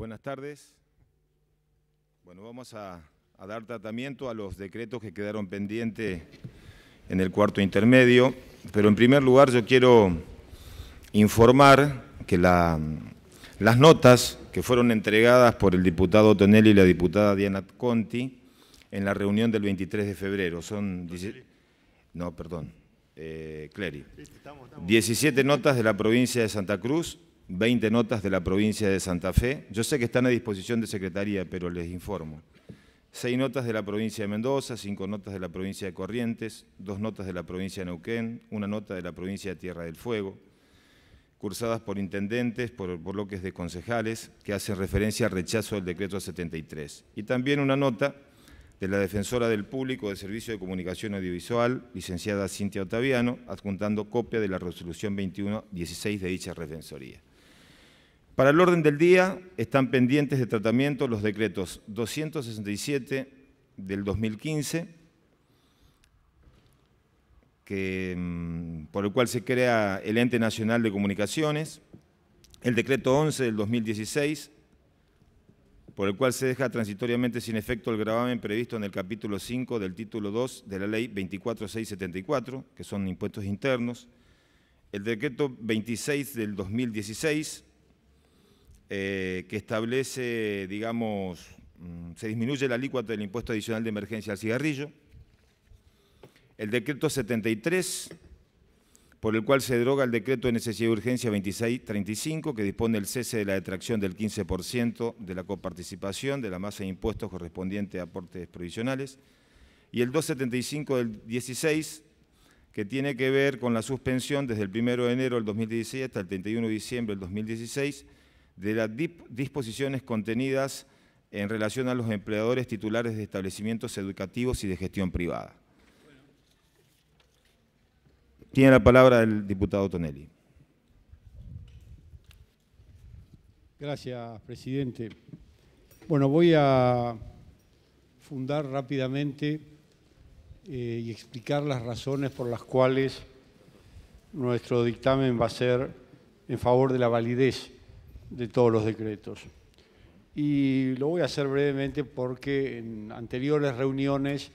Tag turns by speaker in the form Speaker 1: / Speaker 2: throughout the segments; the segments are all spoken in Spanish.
Speaker 1: Buenas tardes. Bueno, vamos a, dar tratamiento a los decretos que quedaron pendientes en el cuarto intermedio, pero en primer lugar yo quiero informar que las notas que fueron entregadas por el diputado Tonelli y la diputada Diana Conti en la reunión del 23 de febrero son... No, perdón, eh, 17 notas de la provincia de Santa Cruz 20 notas de la provincia de Santa Fe. Yo sé que están a disposición de Secretaría, pero les informo. Seis notas de la provincia de Mendoza, cinco notas de la provincia de Corrientes, dos notas de la provincia de Neuquén, una nota de la provincia de Tierra del Fuego, cursadas por intendentes, por bloques de concejales, que hacen referencia al rechazo del decreto 73. Y también una nota de la defensora del público del Servicio de Comunicación Audiovisual, licenciada Cintia Otaviano, adjuntando copia de la resolución 21.16 de dicha defensoría. Para el orden del día están pendientes de tratamiento los decretos 267 del 2015, mm, por el cual se crea el Ente Nacional de Comunicaciones, el decreto 11 del 2016, por el cual se deja transitoriamente sin efecto el gravamen previsto en el capítulo 5 del título 2 de la ley 24674, que son impuestos internos, el decreto 26 del 2016, eh, que establece, digamos, mm, se disminuye la alícuota del impuesto adicional de emergencia al cigarrillo, el decreto 73, por el cual se droga el decreto de necesidad y urgencia 2635, que dispone el cese de la detracción del 15% de la coparticipación de la masa de impuestos correspondiente a aportes provisionales, y el 275 del 16, que tiene que ver con la suspensión desde el 1 de enero del 2016 hasta el 31 de diciembre del 2016 de las disposiciones contenidas en relación a los empleadores titulares de establecimientos educativos y de gestión privada. Tiene la palabra el diputado Tonelli.
Speaker 2: Gracias, presidente. Bueno, voy a fundar rápidamente eh, y explicar las razones por las cuales nuestro dictamen va a ser en favor de la validez de todos los decretos. Y lo voy a hacer brevemente porque en anteriores reuniones,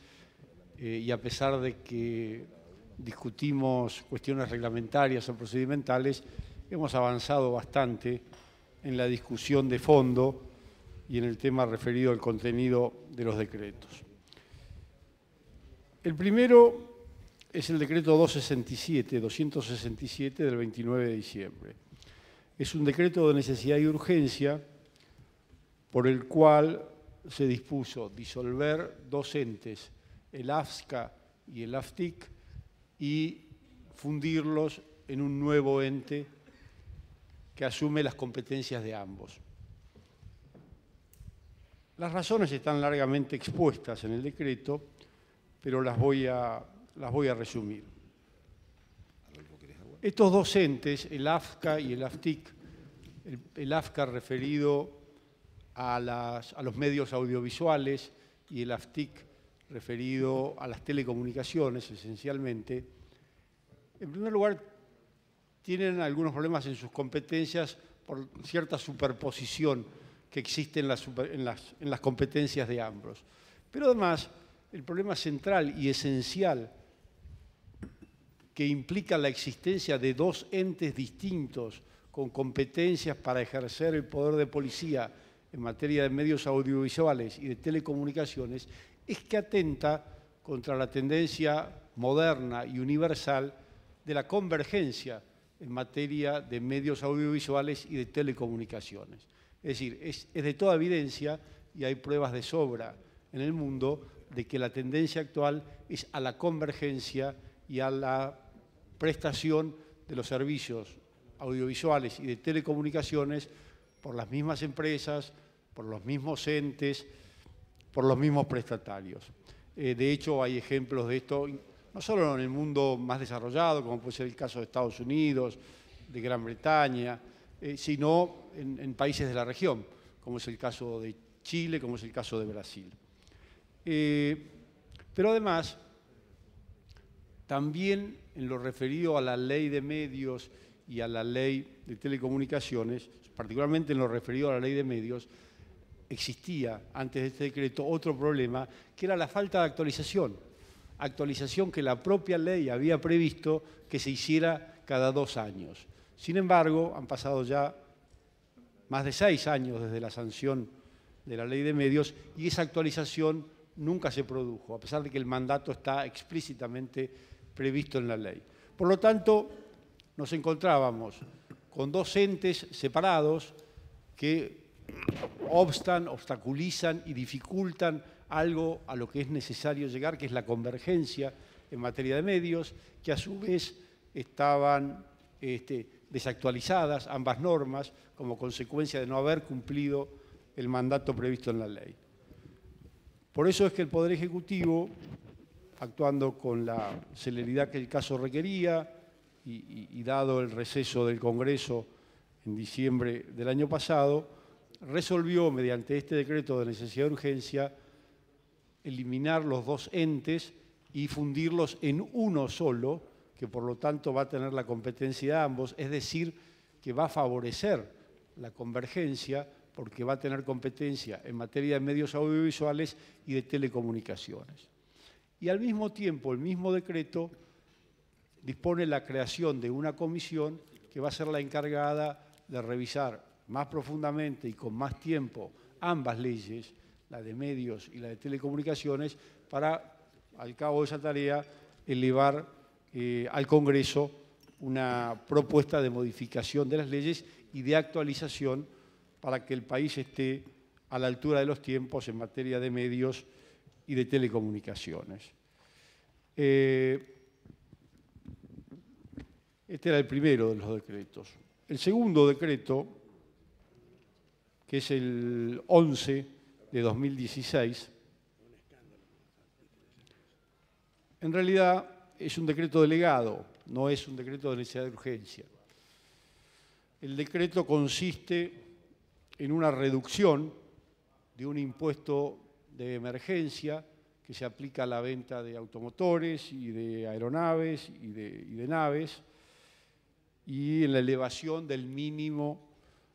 Speaker 2: eh, y a pesar de que discutimos cuestiones reglamentarias o procedimentales, hemos avanzado bastante en la discusión de fondo y en el tema referido al contenido de los decretos. El primero es el decreto 267, 267 del 29 de diciembre es un decreto de necesidad y urgencia por el cual se dispuso disolver dos entes, el AFSCA y el AFTIC, y fundirlos en un nuevo ente que asume las competencias de ambos. Las razones están largamente expuestas en el decreto, pero las voy a, las voy a resumir. Estos dos el AFCA y el AFTIC, el, AFCA referido a, los medios audiovisuales y el AFTIC referido a las telecomunicaciones esencialmente, en primer lugar tienen algunos problemas en sus competencias por cierta superposición que existe las, en las, en las competencias de ambos. Pero además, el problema central y esencial que implica la existencia de dos entes distintos con competencias para ejercer el poder de policía en materia de medios audiovisuales y de telecomunicaciones, es que atenta contra la tendencia moderna y universal de la convergencia en materia de medios audiovisuales y de telecomunicaciones. Es decir, es, de toda evidencia y hay pruebas de sobra en el mundo de que la tendencia actual es a la convergencia y a la prestación de los servicios audiovisuales y de telecomunicaciones por las mismas empresas, por los mismos entes, por los mismos prestatarios. Eh, de hecho, hay ejemplos de esto, no solo en el mundo más desarrollado, como puede ser el caso de Estados Unidos, de Gran Bretaña, eh, sino en, países de la región, como es el caso de Chile, como es el caso de Brasil. Eh, pero además, también en lo referido a la ley de medios y a la ley de telecomunicaciones, particularmente en lo referido a la ley de medios, existía antes de este decreto otro problema, que era la falta de actualización. Actualización que la propia ley había previsto que se hiciera cada dos años. Sin embargo, han pasado ya más de seis años desde la sanción de la ley de medios y esa actualización nunca se produjo, a pesar de que el mandato está explícitamente previsto en la ley. Por lo tanto, nos encontrábamos con dos entes separados que obstan, obstaculizan y dificultan algo a lo que es necesario llegar, que es la convergencia en materia de medios, que a su vez estaban este, desactualizadas ambas normas como consecuencia de no haber cumplido el mandato previsto en la ley. Por eso es que el Poder Ejecutivo actuando con la celeridad que el caso requería y, dado el receso del Congreso en diciembre del año pasado, resolvió mediante este decreto de necesidad de urgencia eliminar los dos entes y fundirlos en uno solo, que por lo tanto va a tener la competencia de ambos, es decir, que va a favorecer la convergencia porque va a tener competencia en materia de medios audiovisuales y de telecomunicaciones y al mismo tiempo el mismo decreto dispone la creación de una comisión que va a ser la encargada de revisar más profundamente y con más tiempo ambas leyes, la de medios y la de telecomunicaciones, para, al cabo de esa tarea, elevar eh, al Congreso una propuesta de modificación de las leyes y de actualización para que el país esté a la altura de los tiempos en materia de medios y de telecomunicaciones. Eh, este era el primero de los decretos. El segundo decreto, que es el 11 de 2016, en realidad es un decreto delegado, no es un decreto de necesidad de urgencia. El decreto consiste en una reducción de un impuesto de emergencia que se aplica a la venta de automotores y de aeronaves y de, naves y en la elevación del mínimo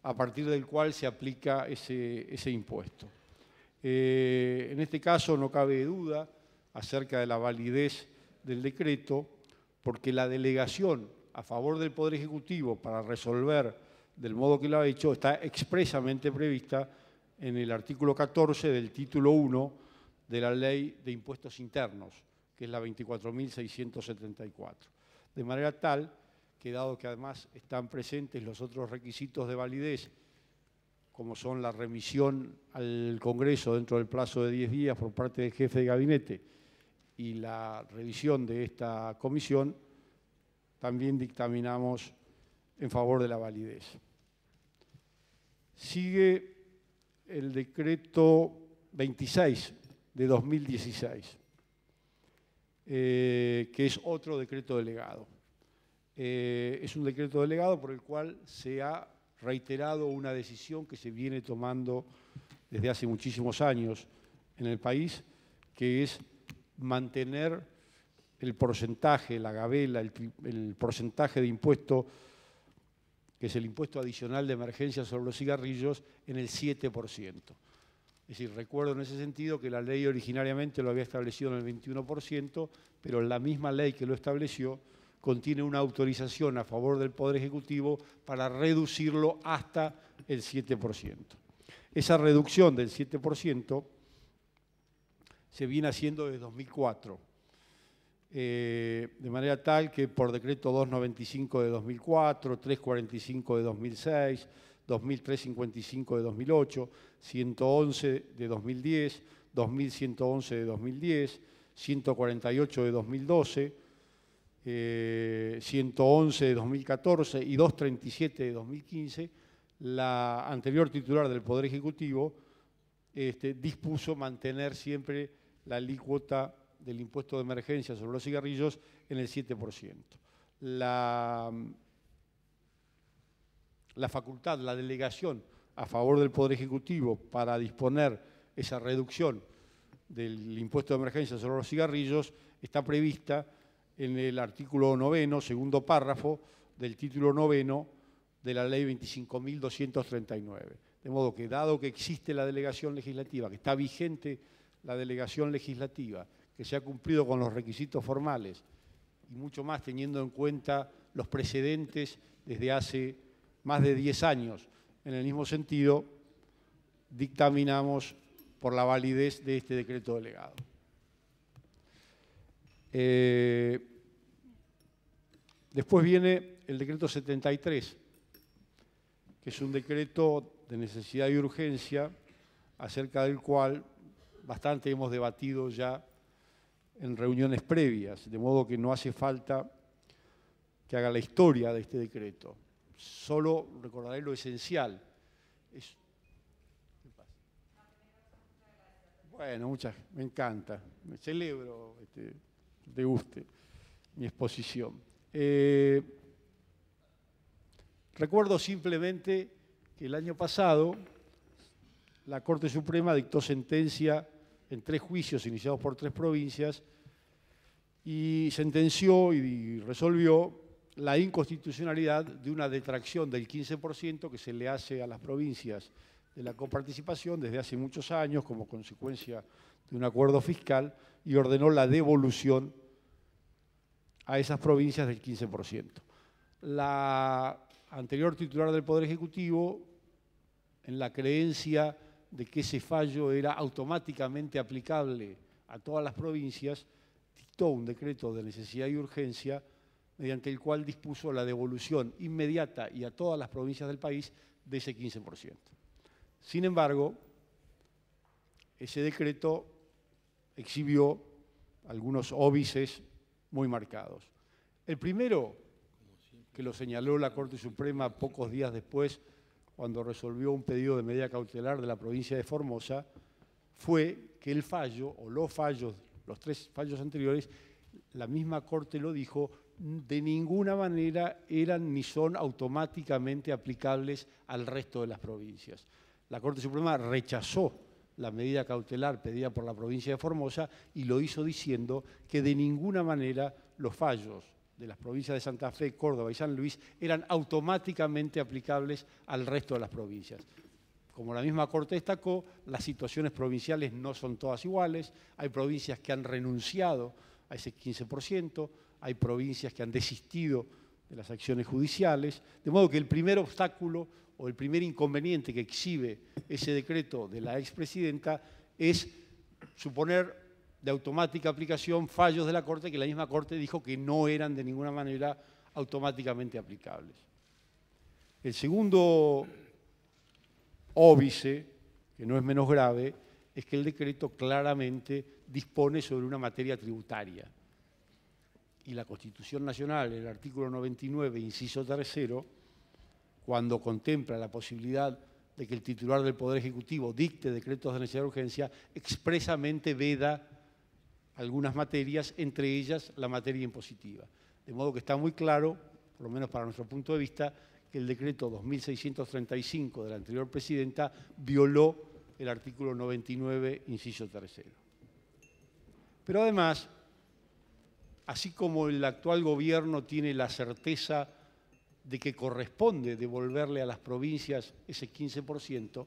Speaker 2: a partir del cual se aplica ese, impuesto. Eh, en este caso no cabe duda acerca de la validez del decreto, porque la delegación a favor del Poder Ejecutivo para resolver del modo que lo ha hecho está expresamente prevista en el artículo 14 del título 1 de la Ley de Impuestos Internos, que es la 24.674. De manera tal que, dado que además están presentes los otros requisitos de validez, como son la remisión al Congreso dentro del plazo de 10 días por parte del jefe de gabinete y la revisión de esta comisión, también dictaminamos en favor de la validez. Sigue el decreto 26 de 2016, eh, que es otro decreto delegado. Eh, es un decreto delegado por el cual se ha reiterado una decisión que se viene tomando desde hace muchísimos años en el país, que es mantener el porcentaje, la gabela, el, el porcentaje de impuesto que es el impuesto adicional de emergencia sobre los cigarrillos, en el 7%. Es decir, recuerdo en ese sentido que la ley originariamente lo había establecido en el 21%, pero la misma ley que lo estableció contiene una autorización a favor del Poder Ejecutivo para reducirlo hasta el 7%. Esa reducción del 7% se viene haciendo desde 2004 de manera tal que por decreto 295 de 2004, 345 de 2006, 2355 de 2008, 111 de 2010, 2111 de 2010, 148 de 2012, 111 de 2014 y 237 de 2015, la anterior titular del Poder Ejecutivo dispuso mantener siempre la alícuota del impuesto de emergencia sobre los cigarrillos en el 7%. La, la facultad, la delegación a favor del Poder Ejecutivo para disponer esa reducción del impuesto de emergencia sobre los cigarrillos está prevista en el artículo noveno, segundo párrafo del título noveno de la ley 25.239. De modo que, dado que existe la delegación legislativa, que está vigente la delegación legislativa que se ha cumplido con los requisitos formales y mucho más teniendo en cuenta los precedentes desde hace más de 10 años. En el mismo sentido, dictaminamos por la validez de este decreto delegado. Eh, después viene el decreto 73, que es un decreto de necesidad y urgencia acerca del cual bastante hemos debatido ya en reuniones previas, de modo que no hace falta que haga la historia de este decreto. Solo recordaré lo esencial. Bueno, muchas, me encanta, me celebro este, te guste mi exposición. Eh, recuerdo simplemente que el año pasado la Corte Suprema dictó sentencia en tres juicios iniciados por tres provincias y sentenció y resolvió la inconstitucionalidad de una detracción del 15% que se le hace a las provincias de la coparticipación desde hace muchos años como consecuencia de un acuerdo fiscal y ordenó la devolución a esas provincias del 15%. La anterior titular del Poder Ejecutivo, en la creencia de que ese fallo era automáticamente aplicable a todas las provincias, dictó un decreto de necesidad y urgencia mediante el cual dispuso la devolución inmediata y a todas las provincias del país de ese 15%. Sin embargo, ese decreto exhibió algunos óbices muy marcados. El primero, que lo señaló la Corte Suprema pocos días después cuando resolvió un pedido de medida cautelar de la provincia de Formosa, fue que el fallo, o los fallos, los tres fallos anteriores, la misma Corte lo dijo, de ninguna manera eran ni son automáticamente aplicables al resto de las provincias. La Corte Suprema rechazó la medida cautelar pedida por la provincia de Formosa y lo hizo diciendo que de ninguna manera los fallos de las provincias de Santa Fe, Córdoba y San Luis eran automáticamente aplicables al resto de las provincias. Como la misma Corte destacó, las situaciones provinciales no son todas iguales, hay provincias que han renunciado a ese 15%, hay provincias que han desistido de las acciones judiciales, de modo que el primer obstáculo o el primer inconveniente que exhibe ese decreto de la expresidenta es suponer de automática aplicación fallos de la Corte que la misma Corte dijo que no eran de ninguna manera automáticamente aplicables. El segundo óbice, que no es menos grave, es que el decreto claramente dispone sobre una materia tributaria. Y la Constitución Nacional, el artículo 99, inciso tercero, cuando contempla la posibilidad de que el titular del Poder Ejecutivo dicte decretos de necesidad de urgencia, expresamente veda algunas materias, entre ellas la materia impositiva. De modo que está muy claro, por lo menos para nuestro punto de vista, que el decreto 2635 de la anterior presidenta violó el artículo 99, inciso tercero. Pero además, así como el actual gobierno tiene la certeza de que corresponde devolverle a las provincias ese 15%,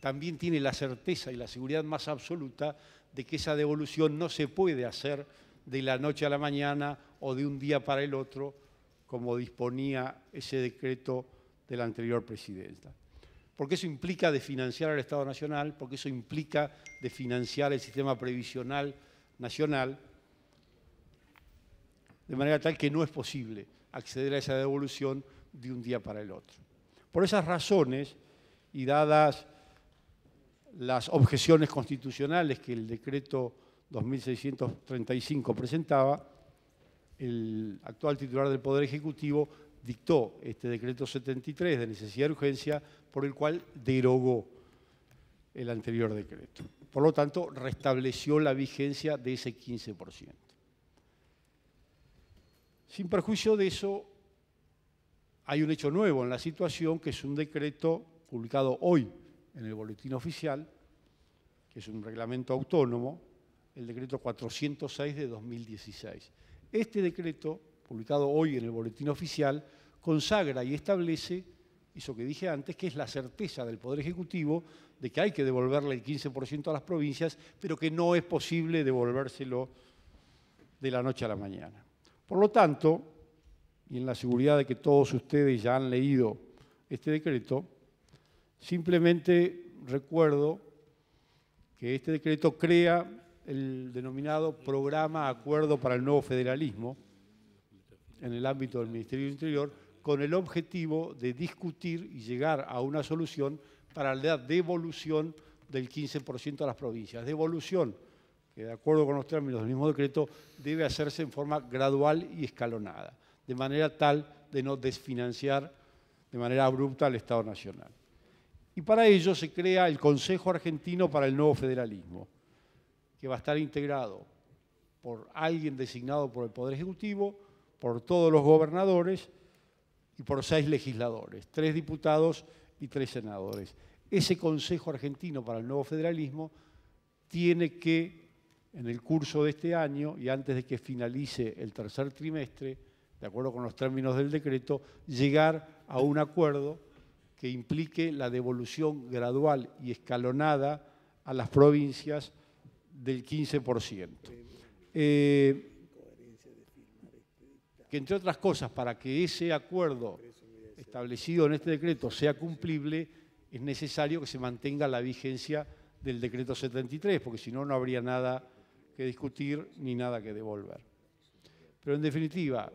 Speaker 2: también tiene la certeza y la seguridad más absoluta de que esa devolución no se puede hacer de la noche a la mañana o de un día para el otro, como disponía ese decreto de la anterior presidenta. Porque eso implica desfinanciar al Estado Nacional, porque eso implica desfinanciar el sistema previsional nacional, de manera tal que no es posible acceder a esa devolución de un día para el otro. Por esas razones y dadas las objeciones constitucionales que el decreto 2635 presentaba, el actual titular del Poder Ejecutivo dictó este decreto 73 de necesidad de urgencia por el cual derogó el anterior decreto. Por lo tanto, restableció la vigencia de ese 15%. Sin perjuicio de eso, hay un hecho nuevo en la situación que es un decreto publicado hoy en el boletín oficial, que es un reglamento autónomo, el decreto 406 de 2016. Este decreto, publicado hoy en el boletín oficial, consagra y establece eso que dije antes, que es la certeza del Poder Ejecutivo de que hay que devolverle el 15% a las provincias, pero que no es posible devolvérselo de la noche a la mañana. Por lo tanto, y en la seguridad de que todos ustedes ya han leído este decreto, Simplemente recuerdo que este decreto crea el denominado programa Acuerdo para el Nuevo Federalismo en el ámbito del Ministerio del Interior con el objetivo de discutir y llegar a una solución para la devolución del 15% a las provincias. Devolución que de acuerdo con los términos del mismo decreto debe hacerse en forma gradual y escalonada, de manera tal de no desfinanciar de manera abrupta al Estado Nacional. Y para ello se crea el Consejo Argentino para el Nuevo Federalismo, que va a estar integrado por alguien designado por el Poder Ejecutivo, por todos los gobernadores y por seis legisladores, tres diputados y tres senadores. Ese Consejo Argentino para el Nuevo Federalismo tiene que, en el curso de este año y antes de que finalice el tercer trimestre, de acuerdo con los términos del decreto, llegar a un acuerdo que implique la devolución gradual y escalonada a las provincias del 15%. Eh, que entre otras cosas, para que ese acuerdo establecido en este decreto sea cumplible, es necesario que se mantenga la vigencia del decreto 73, porque si no, no habría nada que discutir ni nada que devolver. Pero en definitiva,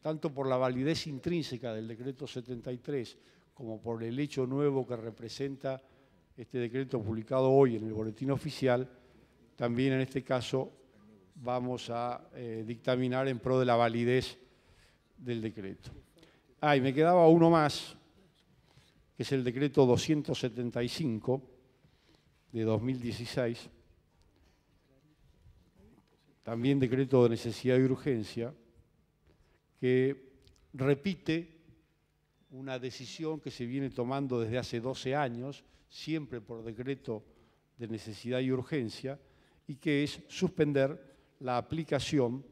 Speaker 2: tanto por la validez intrínseca del decreto 73 como por el hecho nuevo que representa este decreto publicado hoy en el boletín oficial, también en este caso vamos a eh, dictaminar en pro de la validez del decreto. Ah, y me quedaba uno más, que es el decreto 275 de 2016, también decreto de necesidad y urgencia, que repite una decisión que se viene tomando desde hace 12 años, siempre por decreto de necesidad y urgencia, y que es suspender la aplicación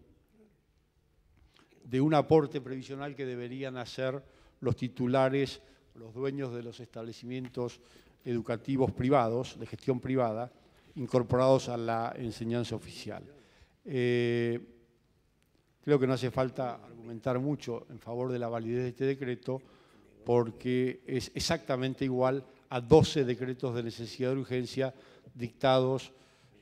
Speaker 2: de un aporte previsional que deberían hacer los titulares, los dueños de los establecimientos educativos privados, de gestión privada, incorporados a la enseñanza oficial. Eh, creo que no hace falta argumentar mucho en favor de la validez de este decreto, porque es exactamente igual a 12 decretos de necesidad de urgencia dictados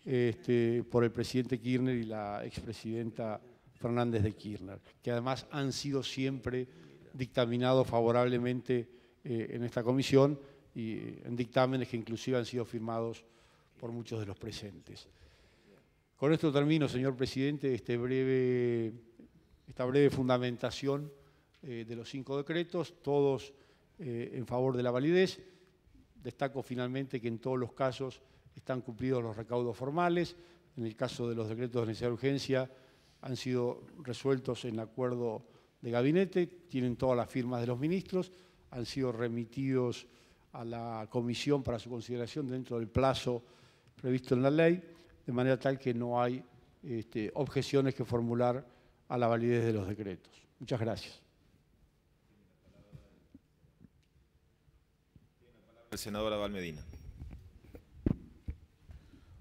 Speaker 2: este, por el presidente Kirchner y la expresidenta Fernández de Kirchner, que además han sido siempre dictaminados favorablemente eh, en esta comisión y en dictámenes que inclusive han sido firmados por muchos de los presentes. Con esto termino, señor presidente, este esta breve fundamentación eh, de los cinco decretos, todos eh, en favor de la validez. Destaco finalmente que en todos los casos están cumplidos los recaudos formales. En el caso de los decretos de necesidad de urgencia, han sido resueltos en acuerdo de gabinete, tienen todas las firmas de los ministros, han sido remitidos a la comisión para su consideración dentro del plazo previsto en la ley, de manera tal que no hay este, objeciones que formular a la validez de los decretos. Muchas gracias.
Speaker 1: el senador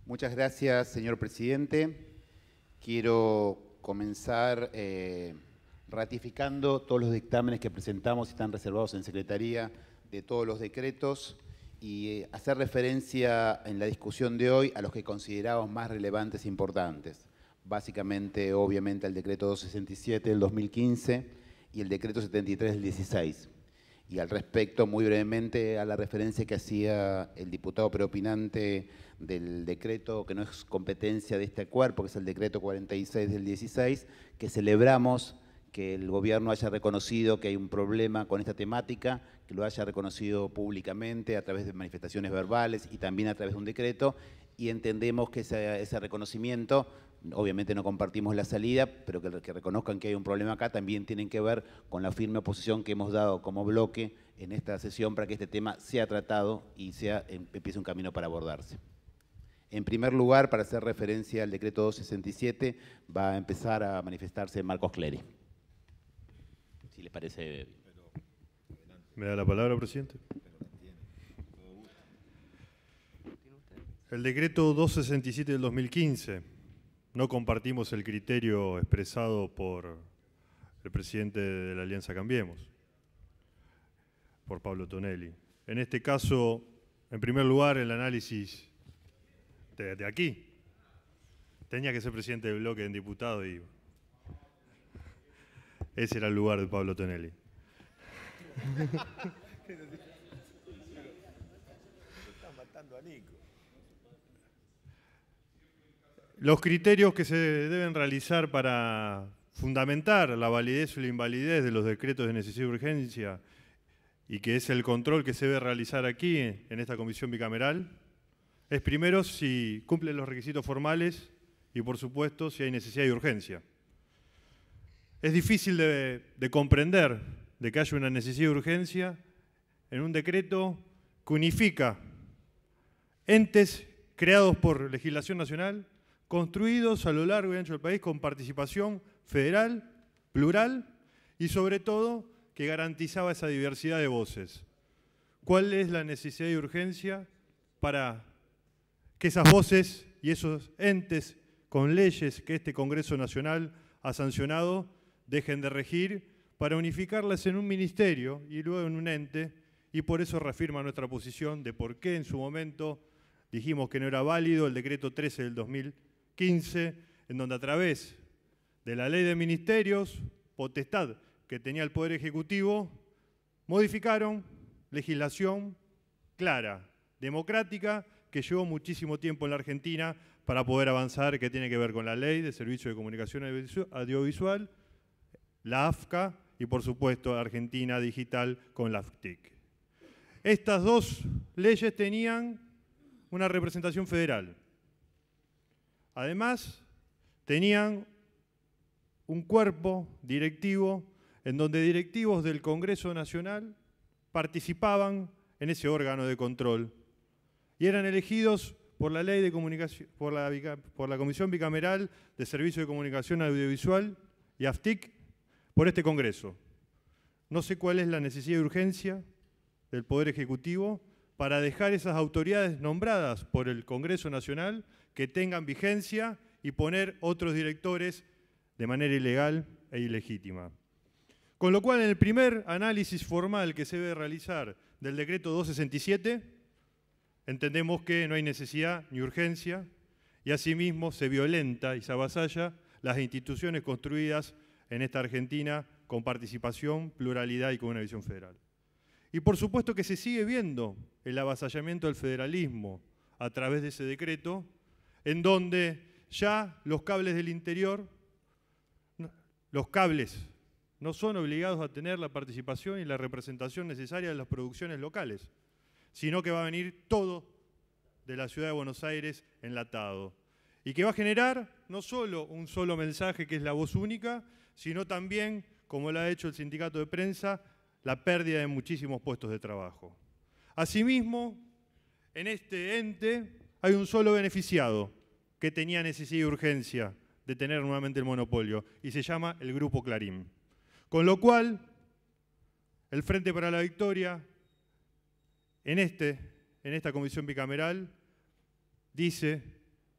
Speaker 3: Muchas gracias, señor presidente. Quiero comenzar eh, ratificando todos los dictámenes que presentamos y están reservados en Secretaría de todos los decretos y eh, hacer referencia en la discusión de hoy a los que consideramos más relevantes e importantes. Básicamente, obviamente, el decreto 267 del 2015 y el decreto 73 del 16. Y al respecto, muy brevemente, a la referencia que hacía el diputado preopinante del decreto que no es competencia de este cuerpo, que es el decreto 46 del 16, que celebramos que el gobierno haya reconocido que hay un problema con esta temática, que lo haya reconocido públicamente a través de manifestaciones verbales y también a través de un decreto, y entendemos que ese, ese reconocimiento obviamente no compartimos la salida, pero que, reconozcan que hay un problema acá, también tienen que ver con la firme oposición que hemos dado como bloque en esta sesión para que este tema sea tratado y sea, em, empiece un camino para abordarse. En primer lugar, para hacer referencia al decreto 267, va a empezar a manifestarse Marcos Clery. Si le parece...
Speaker 4: ¿Me da la palabra, presidente? El decreto 267 del 2015 no compartimos el criterio expresado por el presidente de la Alianza Cambiemos, por Pablo Tonelli. En este caso, en primer lugar, el análisis de, aquí. Tenía que ser presidente del bloque en diputado y ese era el lugar de Pablo Tonelli. Los criterios que se deben realizar para fundamentar la validez o la invalidez de los decretos de necesidad y urgencia y que es el control que se debe realizar aquí en esta comisión bicameral, es primero si cumplen los requisitos formales y por supuesto si hay necesidad y urgencia. Es difícil de, de comprender de que haya una necesidad y urgencia en un decreto que unifica entes creados por legislación nacional construidos a lo largo y ancho del país con participación federal, plural y sobre todo que garantizaba esa diversidad de voces. ¿Cuál es la necesidad y urgencia para que esas voces y esos entes con leyes que este Congreso Nacional ha sancionado dejen de regir para unificarlas en un ministerio y luego en un ente? Y por eso reafirma nuestra posición de por qué en su momento dijimos que no era válido el decreto 13 del 2000 en donde a través de la ley de ministerios, potestad que tenía el Poder Ejecutivo, modificaron legislación clara, democrática, que llevó muchísimo tiempo en la Argentina para poder avanzar, que tiene que ver con la ley de servicio de comunicación audiovisual, la AFCA y por supuesto Argentina Digital con la AFTIC. Estas dos leyes tenían una representación federal. Además, tenían un cuerpo directivo en donde directivos del Congreso Nacional participaban en ese órgano de control y eran elegidos por la ley de comunicación, por la, Comisión Bicameral de Servicio de Comunicación Audiovisual y AFTIC por este Congreso. No sé cuál es la necesidad y urgencia del Poder Ejecutivo para dejar esas autoridades nombradas por el Congreso Nacional que tengan vigencia y poner otros directores de manera ilegal e ilegítima. Con lo cual, en el primer análisis formal que se debe realizar del decreto 267, entendemos que no hay necesidad ni urgencia y asimismo se violenta y se avasalla las instituciones construidas en esta Argentina con participación, pluralidad y con una visión federal. Y por supuesto que se sigue viendo el avasallamiento del federalismo a través de ese decreto en donde ya los cables del interior, los cables, no son obligados a tener la participación y la representación necesaria de las producciones locales, sino que va a venir todo de la ciudad de Buenos Aires enlatado. Y que va a generar no solo un solo mensaje que es la voz única, sino también, como lo ha hecho el sindicato de prensa, la pérdida de muchísimos puestos de trabajo. Asimismo, en este ente hay un solo beneficiado que tenía necesidad y urgencia de tener nuevamente el monopolio, y se llama el Grupo Clarín. Con lo cual, el Frente para la Victoria, en, este, en esta comisión bicameral, dice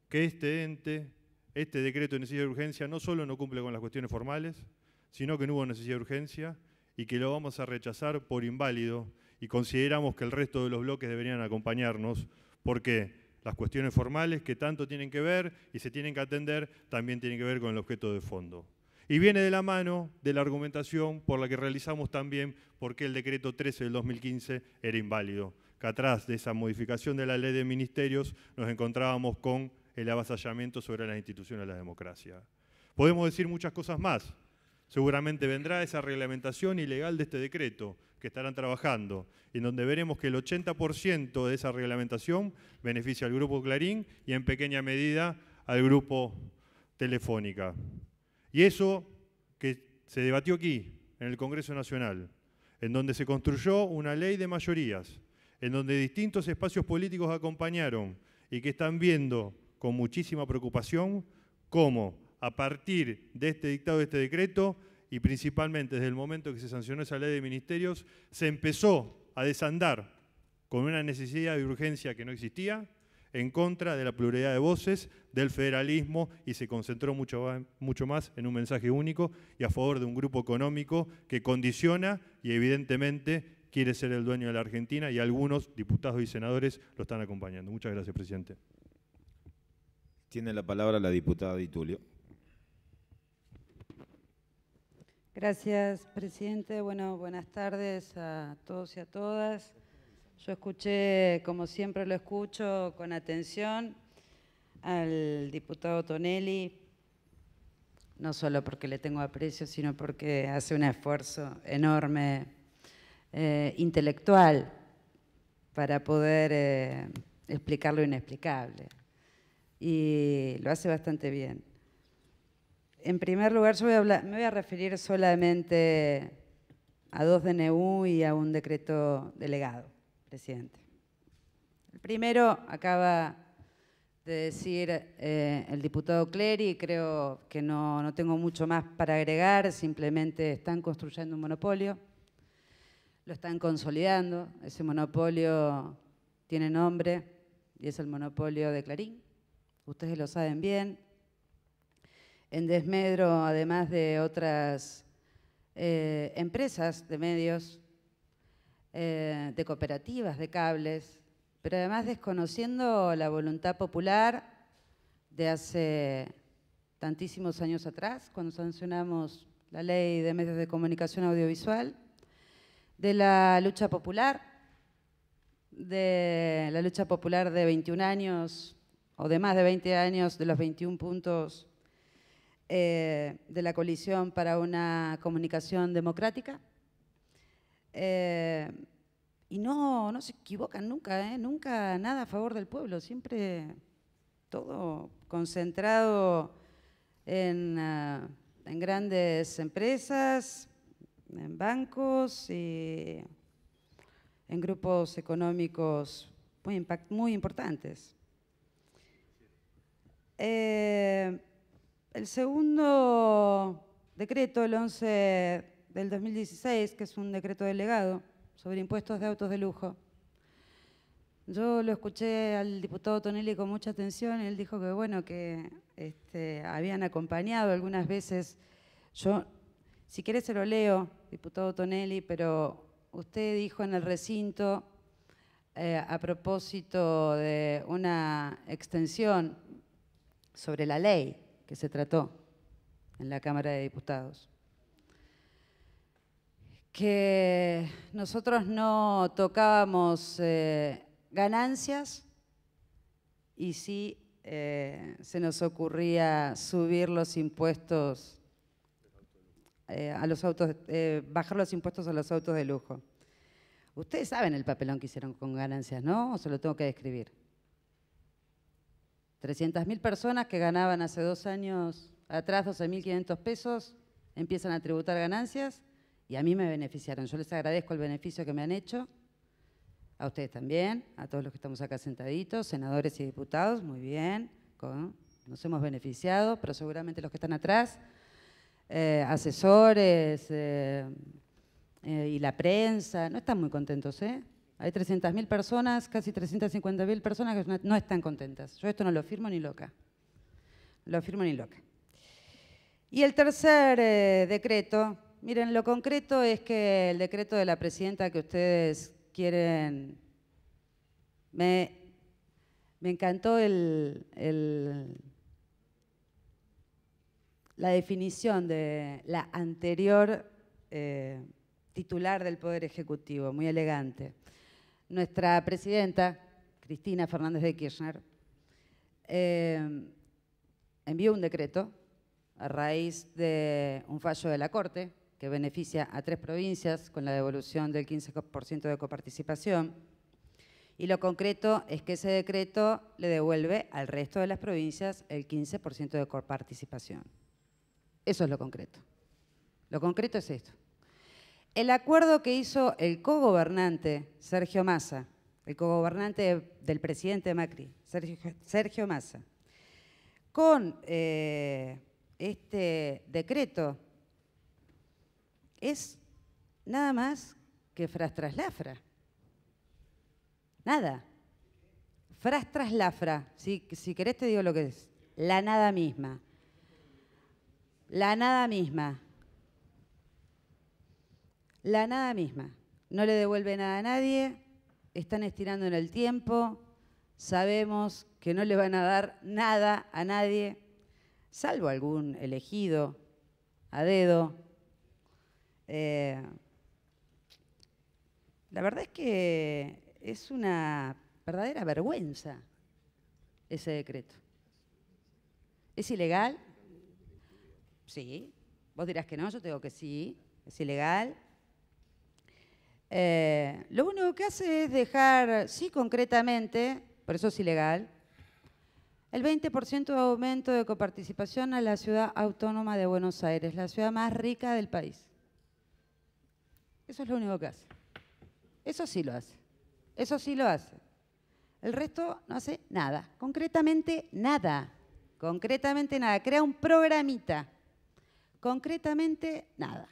Speaker 4: que este ente, este decreto de necesidad y urgencia, no solo no cumple con las cuestiones formales, sino que no hubo necesidad de urgencia y que lo vamos a rechazar por inválido y consideramos que el resto de los bloques deberían acompañarnos porque las cuestiones formales que tanto tienen que ver y se tienen que atender también tienen que ver con el objeto de fondo. Y viene de la mano de la argumentación por la que realizamos también por qué el decreto 13 del 2015 era inválido, que atrás de esa modificación de la ley de ministerios nos encontrábamos con el avasallamiento sobre las instituciones de la democracia. Podemos decir muchas cosas más. Seguramente vendrá esa reglamentación ilegal de este decreto, que estarán trabajando, en donde veremos que el 80% de esa reglamentación beneficia al grupo Clarín y en pequeña medida al grupo Telefónica. Y eso que se debatió aquí, en el Congreso Nacional, en donde se construyó una ley de mayorías, en donde distintos espacios políticos acompañaron y que están viendo con muchísima preocupación cómo a partir de este dictado de este decreto y principalmente desde el momento que se sancionó esa ley de ministerios, se empezó a desandar con una necesidad de urgencia que no existía, en contra de la pluralidad de voces, del federalismo y se concentró mucho, más en un mensaje único y a favor de un grupo económico que condiciona y evidentemente quiere ser el dueño de la Argentina y algunos diputados y senadores lo están acompañando. Muchas gracias, presidente. Tiene la
Speaker 1: palabra la diputada Di
Speaker 5: Gracias, presidente. Bueno, buenas tardes a todos y a todas. Yo escuché, como siempre lo escucho, con atención al diputado Tonelli, no solo porque le tengo aprecio, sino porque hace un esfuerzo enorme eh, intelectual para poder eh, explicar lo inexplicable. Y lo hace bastante bien. En primer lugar, yo me voy a referir solamente a dos DNU y a un decreto delegado, presidente. El primero acaba de decir eh, el diputado Clery, creo que no, no tengo mucho más para agregar, simplemente están construyendo un monopolio, lo están consolidando, ese monopolio tiene nombre y es el monopolio de Clarín, ustedes lo saben bien, en desmedro, además de otras eh, empresas de medios, eh, de cooperativas, de cables, pero además desconociendo la voluntad popular de hace tantísimos años atrás, cuando sancionamos la ley de medios de comunicación audiovisual, de la lucha popular, de la lucha popular de 21 años o de más de 20 años, de los 21 puntos eh, de la Coalición para una Comunicación Democrática. Eh, y no, se equivocan nunca, ¿eh? nunca nada a favor del pueblo, siempre todo concentrado en, ah, grandes empresas, en bancos y en grupos económicos muy, muy importantes. El segundo decreto, el 11 del 2016, que es un decreto delegado sobre impuestos de autos de lujo, yo lo escuché al diputado Tonelli con mucha atención, él dijo que bueno, que este, habían acompañado algunas veces. Yo, si quiere se lo leo, diputado Tonelli, pero usted dijo en el recinto, eh, a propósito de una extensión sobre la ley que se trató en la Cámara de Diputados. Que nosotros no tocábamos eh, ganancias y sí eh, se nos ocurría subir los impuestos eh, a los autos, bajar los impuestos a los autos de lujo. Ustedes saben el papelón que hicieron con ganancias, ¿no? ¿O se lo tengo que describir? 300.000 personas que ganaban hace dos años atrás 12.500 pesos empiezan a tributar ganancias y a mí me beneficiaron. Yo les agradezco el beneficio que me han hecho, a ustedes también, a todos los que estamos acá sentaditos, senadores y diputados, muy bien, nos hemos beneficiado, pero seguramente los que están atrás, eh, asesores eh, eh, y la prensa, no están muy contentos, ¿eh? Hay 300.000 personas, casi 350.000 personas que no están contentas. Yo esto no lo firmo ni loca. Lo firmo ni loca. Y el tercer eh, decreto, miren, lo concreto es que el decreto de la presidenta que ustedes quieren, me, encantó la definición de la anterior eh, titular del Poder Ejecutivo, muy elegante nuestra presidenta, Cristina Fernández de Kirchner, eh, envió un decreto a raíz de un fallo de la Corte que beneficia a tres provincias con la devolución del 15% de coparticipación. Y lo concreto es que ese decreto le devuelve al resto de las provincias el 15% de coparticipación. Eso es lo concreto. Lo concreto es esto. El acuerdo que hizo el cogobernante Sergio Massa, el cogobernante del presidente Macri, Sergio, Massa, con eh, este decreto es nada más que fras tras lafra. Nada. Fras tras lafra. Si, si querés te digo lo que es. La nada misma. La nada misma la nada misma. No le devuelve nada a nadie, están estirando en el tiempo, sabemos que no le van a dar nada a nadie, salvo algún elegido a dedo. Eh, la verdad es que es una verdadera vergüenza ese decreto. ¿Es ilegal? Sí. Vos dirás que no, yo tengo que sí. Es ilegal. Eh, lo único que hace es dejar, sí, concretamente, por eso es ilegal, el 20% de aumento de coparticipación a la ciudad autónoma de Buenos Aires, la ciudad más rica del país. Eso es lo único que hace. Eso sí lo hace. Eso sí lo hace. El resto no hace nada. Concretamente nada. Concretamente nada. Crea un programita. Concretamente nada.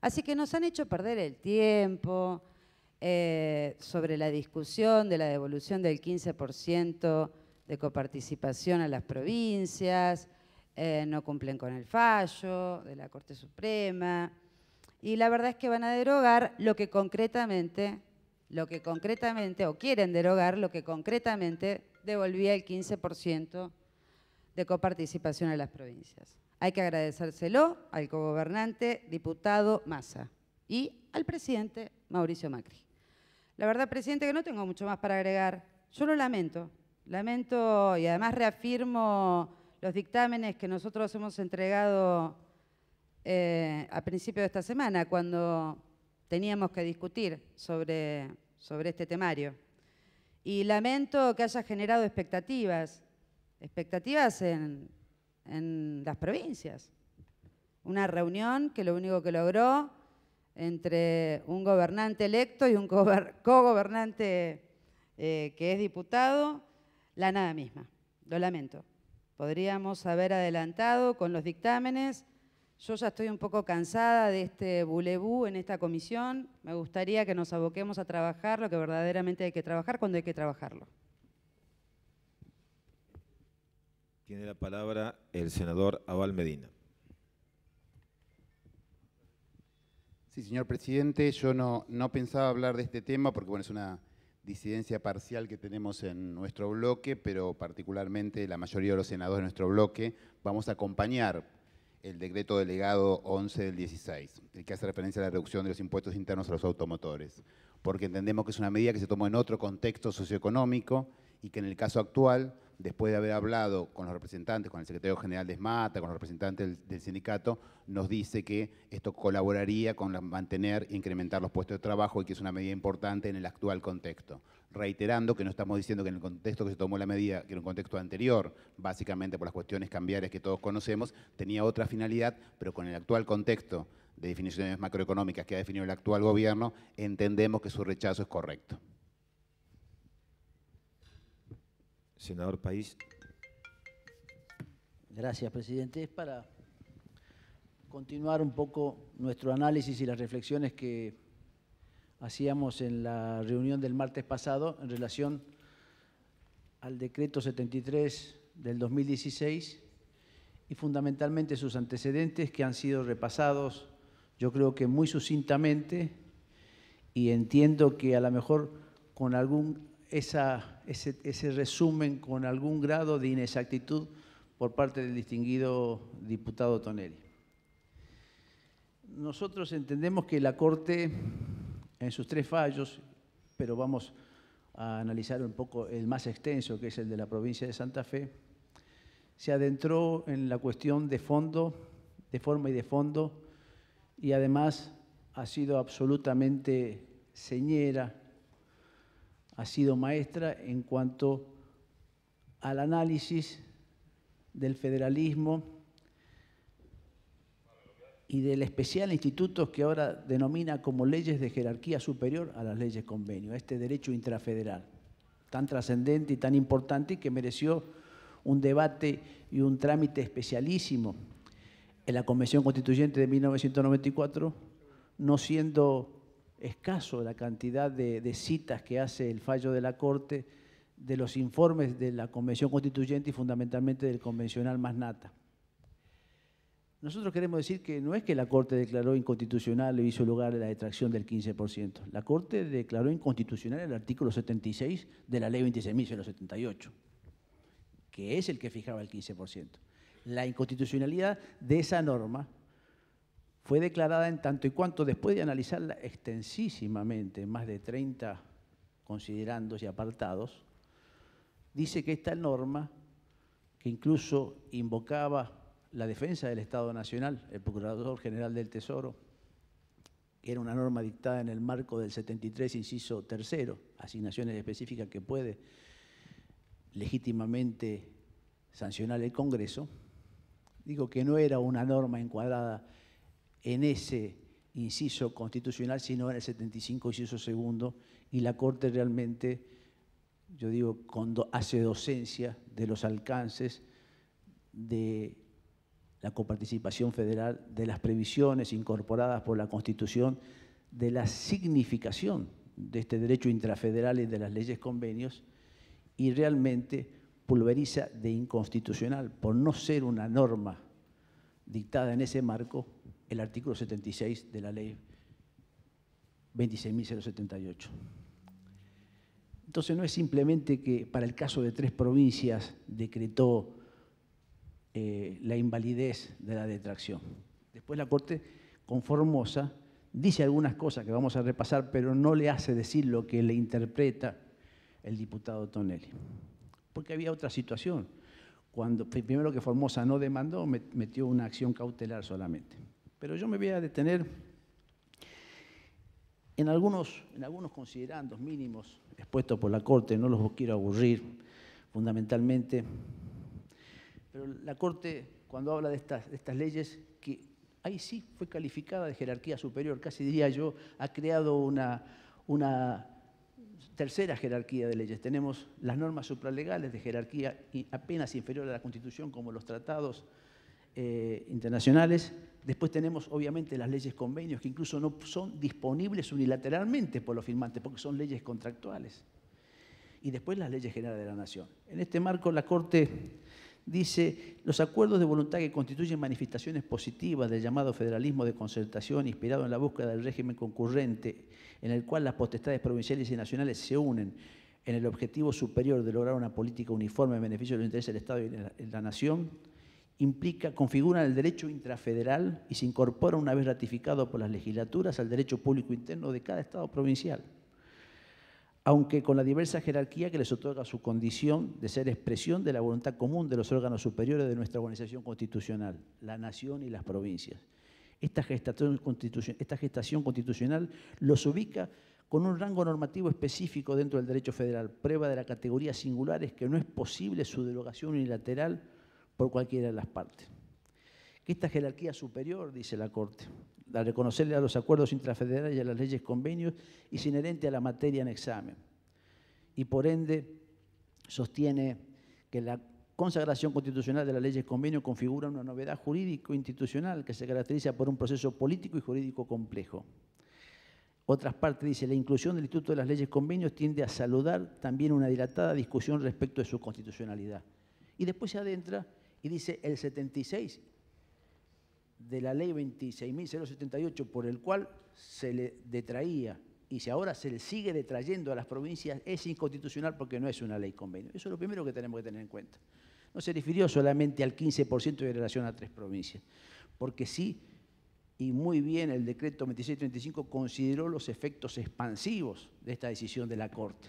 Speaker 5: Así que nos han hecho perder el tiempo eh, sobre la discusión de la devolución del 15% de coparticipación a las provincias, eh, no cumplen con el fallo de la Corte Suprema. Y la verdad es que van a derogar lo que concretamente, lo que concretamente, o quieren derogar lo que concretamente devolvía el 15% de coparticipación a las provincias. Hay que agradecérselo al cogobernante, diputado Massa y al presidente Mauricio Macri. La verdad, presidente, que no tengo mucho más para agregar. Yo lo lamento, lamento y además reafirmo los dictámenes que nosotros hemos entregado eh, a principio de esta semana, cuando teníamos que discutir sobre, sobre este temario. Y lamento que haya generado expectativas, expectativas en en las provincias. Una reunión que lo único que logró entre un gobernante electo y un cogobernante eh, que es diputado, la nada misma. Lo lamento. Podríamos haber adelantado con los dictámenes. Yo ya estoy un poco cansada de este bulevú en esta comisión. Me gustaría que nos aboquemos a trabajar lo que verdaderamente hay que trabajar cuando hay que trabajarlo.
Speaker 1: Tiene la palabra el senador Abal Medina.
Speaker 3: Sí, señor presidente, yo no, no pensaba hablar de este tema porque bueno, es una disidencia parcial que tenemos en nuestro bloque, pero particularmente la mayoría de los senadores de nuestro bloque vamos a acompañar el decreto delegado 11 del 16, el que hace referencia a la reducción de los impuestos internos a los automotores, porque entendemos que es una medida que se tomó en otro contexto socioeconómico y que en el caso actual después de haber hablado con los representantes, con el secretario general de ESMATA, con los representantes del, sindicato, nos dice que esto colaboraría con mantener e incrementar los puestos de trabajo y que es una medida importante en el actual contexto. Reiterando que no estamos diciendo que en el contexto que se tomó la medida, que en un contexto anterior, básicamente por las cuestiones cambiarias que todos conocemos, tenía otra finalidad, pero con el actual contexto de definiciones macroeconómicas que ha definido el actual gobierno, entendemos que su rechazo es correcto.
Speaker 1: Senador País.
Speaker 6: Gracias, presidente. Es para continuar un poco nuestro análisis y las reflexiones que hacíamos en la reunión del martes pasado en relación al decreto 73 del 2016 y fundamentalmente sus antecedentes que han sido repasados, yo creo que muy sucintamente, y entiendo que a lo mejor con algún ese, ese resumen con algún grado de inexactitud por parte del distinguido diputado Tonelli. Nosotros entendemos que la Corte, en sus tres fallos, pero vamos a analizar un poco el más extenso, que es el de la provincia de Santa Fe, se adentró en la cuestión de fondo, de forma y de fondo, y además ha sido absolutamente señera ha sido maestra en cuanto al análisis del federalismo y del especial instituto que ahora denomina como leyes de jerarquía superior a las leyes convenio, este derecho intrafederal, tan trascendente y tan importante y que mereció un debate y un trámite especialísimo en la Convención Constituyente de 1994, no siendo escaso la cantidad de, citas que hace el fallo de la Corte de los informes de la Convención Constituyente y fundamentalmente del Convencional más nata. Nosotros queremos decir que no es que la Corte declaró inconstitucional o e hizo lugar a la detracción del 15%. La Corte declaró inconstitucional el artículo 76 de la Ley 26.078, que es el que fijaba el 15%. La inconstitucionalidad de esa norma fue declarada en tanto y cuanto, después de analizarla extensísimamente, más de 30 considerandos y apartados, dice que esta norma, que incluso invocaba la defensa del Estado Nacional, el Procurador General del Tesoro, que era una norma dictada en el marco del 73, inciso tercero, asignaciones específicas que puede legítimamente sancionar el Congreso, digo que no era una norma encuadrada en ese inciso constitucional, sino en el 75, inciso segundo, y la Corte realmente, yo digo, hace docencia de los alcances de la coparticipación federal, de las previsiones incorporadas por la Constitución, de la significación de este derecho intrafederal y de las leyes convenios, y realmente pulveriza de inconstitucional, por no ser una norma dictada en ese marco, el artículo 76 de la ley 26.078. Entonces no es simplemente que para el caso de tres provincias decretó eh, la invalidez de la detracción. Después la Corte, con Formosa, dice algunas cosas que vamos a repasar, pero no le hace decir lo que le interpreta el diputado Tonelli. Porque había otra situación. Cuando, primero que Formosa no demandó, metió una acción cautelar solamente. Pero yo me voy a detener en algunos, considerandos mínimos expuestos por la Corte, no los quiero aburrir fundamentalmente, pero la Corte cuando habla de estas, leyes, que ahí sí fue calificada de jerarquía superior, casi diría yo, ha creado una, tercera jerarquía de leyes. Tenemos las normas supralegales de jerarquía apenas inferior a la Constitución, como los tratados eh, internacionales, Después tenemos, obviamente, las leyes convenios, que incluso no son disponibles unilateralmente por los firmantes, porque son leyes contractuales. Y después las leyes generales de la Nación. En este marco, la Corte dice, los acuerdos de voluntad que constituyen manifestaciones positivas del llamado federalismo de concertación inspirado en la búsqueda del régimen concurrente, en el cual las potestades provinciales y nacionales se unen en el objetivo superior de lograr una política uniforme en beneficio de los intereses del Estado y de la, de la nación, implica, configura el derecho intrafederal y se incorpora una vez ratificado por las legislaturas al derecho público interno de cada Estado provincial, aunque con la diversa jerarquía que les otorga su condición de ser expresión de la voluntad común de los órganos superiores de nuestra organización constitucional, la nación y las provincias. Esta gestación, constitucional, los ubica con un rango normativo específico dentro del derecho federal, prueba de la categoría singular es que no es posible su derogación unilateral por cualquiera de las partes. Que esta jerarquía superior, dice la Corte, al reconocerle a los acuerdos intrafederales y a las leyes convenios, es inherente a la materia en examen. Y por ende, sostiene que la consagración constitucional de las leyes convenios configura una novedad jurídico-institucional que se caracteriza por un proceso político y jurídico complejo. Otras partes dice, la inclusión del Instituto de las Leyes Convenios tiende a saludar también una dilatada discusión respecto de su constitucionalidad. Y después se adentra y dice el 76 de la ley 26.078, por el cual se le detraía y si ahora se le sigue detrayendo a las provincias, es inconstitucional porque no es una ley convenio. Eso es lo primero que tenemos que tener en cuenta. No se refirió solamente al 15% de relación a tres provincias, porque sí, y muy bien el decreto 2635 consideró los efectos expansivos de esta decisión de la Corte.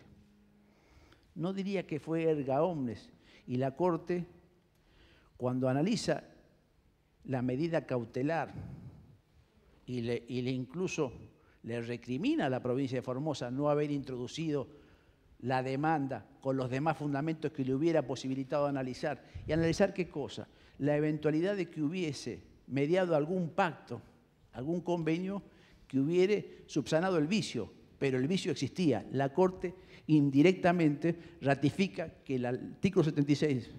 Speaker 6: No diría que fue erga omnes, y la Corte cuando analiza la medida cautelar y le, incluso le recrimina a la provincia de Formosa no haber introducido la demanda con los demás fundamentos que le hubiera posibilitado analizar. ¿Y analizar qué cosa? La eventualidad de que hubiese mediado algún pacto, algún convenio que hubiere subsanado el vicio, pero el vicio existía. La Corte indirectamente ratifica que el artículo 76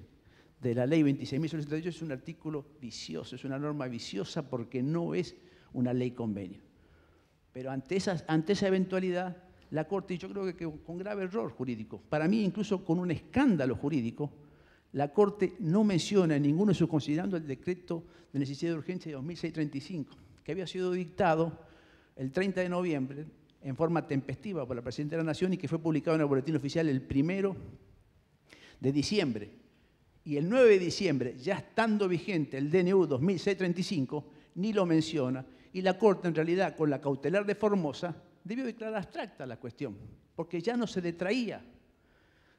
Speaker 6: de la ley 26.078 es un artículo vicioso, es una norma viciosa porque no es una ley convenio. Pero ante, esa eventualidad, la Corte, y yo creo que con grave error jurídico, para mí incluso con un escándalo jurídico, la Corte no menciona en ninguno de sus considerando el decreto de necesidad de urgencia de 2635, que había sido dictado el 30 de noviembre en forma tempestiva por la Presidenta de la Nación y que fue publicado en el Boletín Oficial el primero de diciembre y el 9 de diciembre, ya estando vigente el DNU 2635, ni lo menciona, y la Corte en realidad con la cautelar de Formosa debió declarar abstracta la cuestión, porque ya no se detraía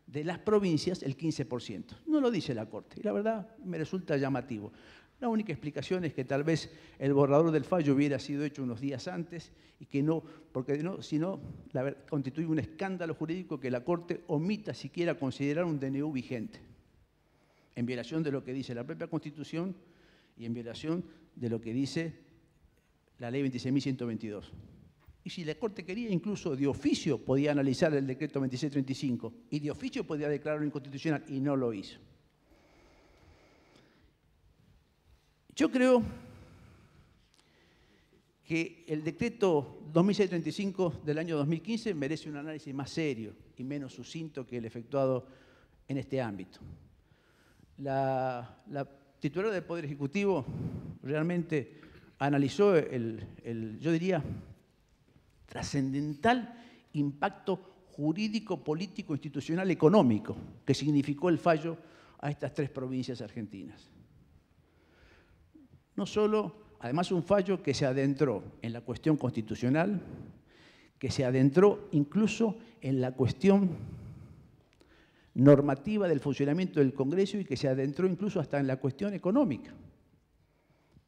Speaker 6: de las provincias el 15%. No lo dice la Corte, y la verdad me resulta llamativo. La única explicación es que tal vez el borrador del fallo hubiera sido hecho unos días antes y que no, porque no, si no, constituye un escándalo jurídico que la Corte omita siquiera considerar un DNU vigente en violación de lo que dice la propia Constitución y en violación de lo que dice la ley 26.122. Y si la Corte quería, incluso de oficio podía analizar el decreto 2635 y de oficio podía declararlo inconstitucional y no lo hizo. Yo creo que el decreto 2635 del año 2015 merece un análisis más serio y menos sucinto que el efectuado en este ámbito la, titular del Poder Ejecutivo realmente analizó el yo diría, trascendental impacto jurídico, político, institucional, económico que significó el fallo a estas tres provincias argentinas. No solo, además un fallo que se adentró en la cuestión constitucional, que se adentró incluso en la cuestión normativa del funcionamiento del Congreso y que se adentró incluso hasta en la cuestión económica,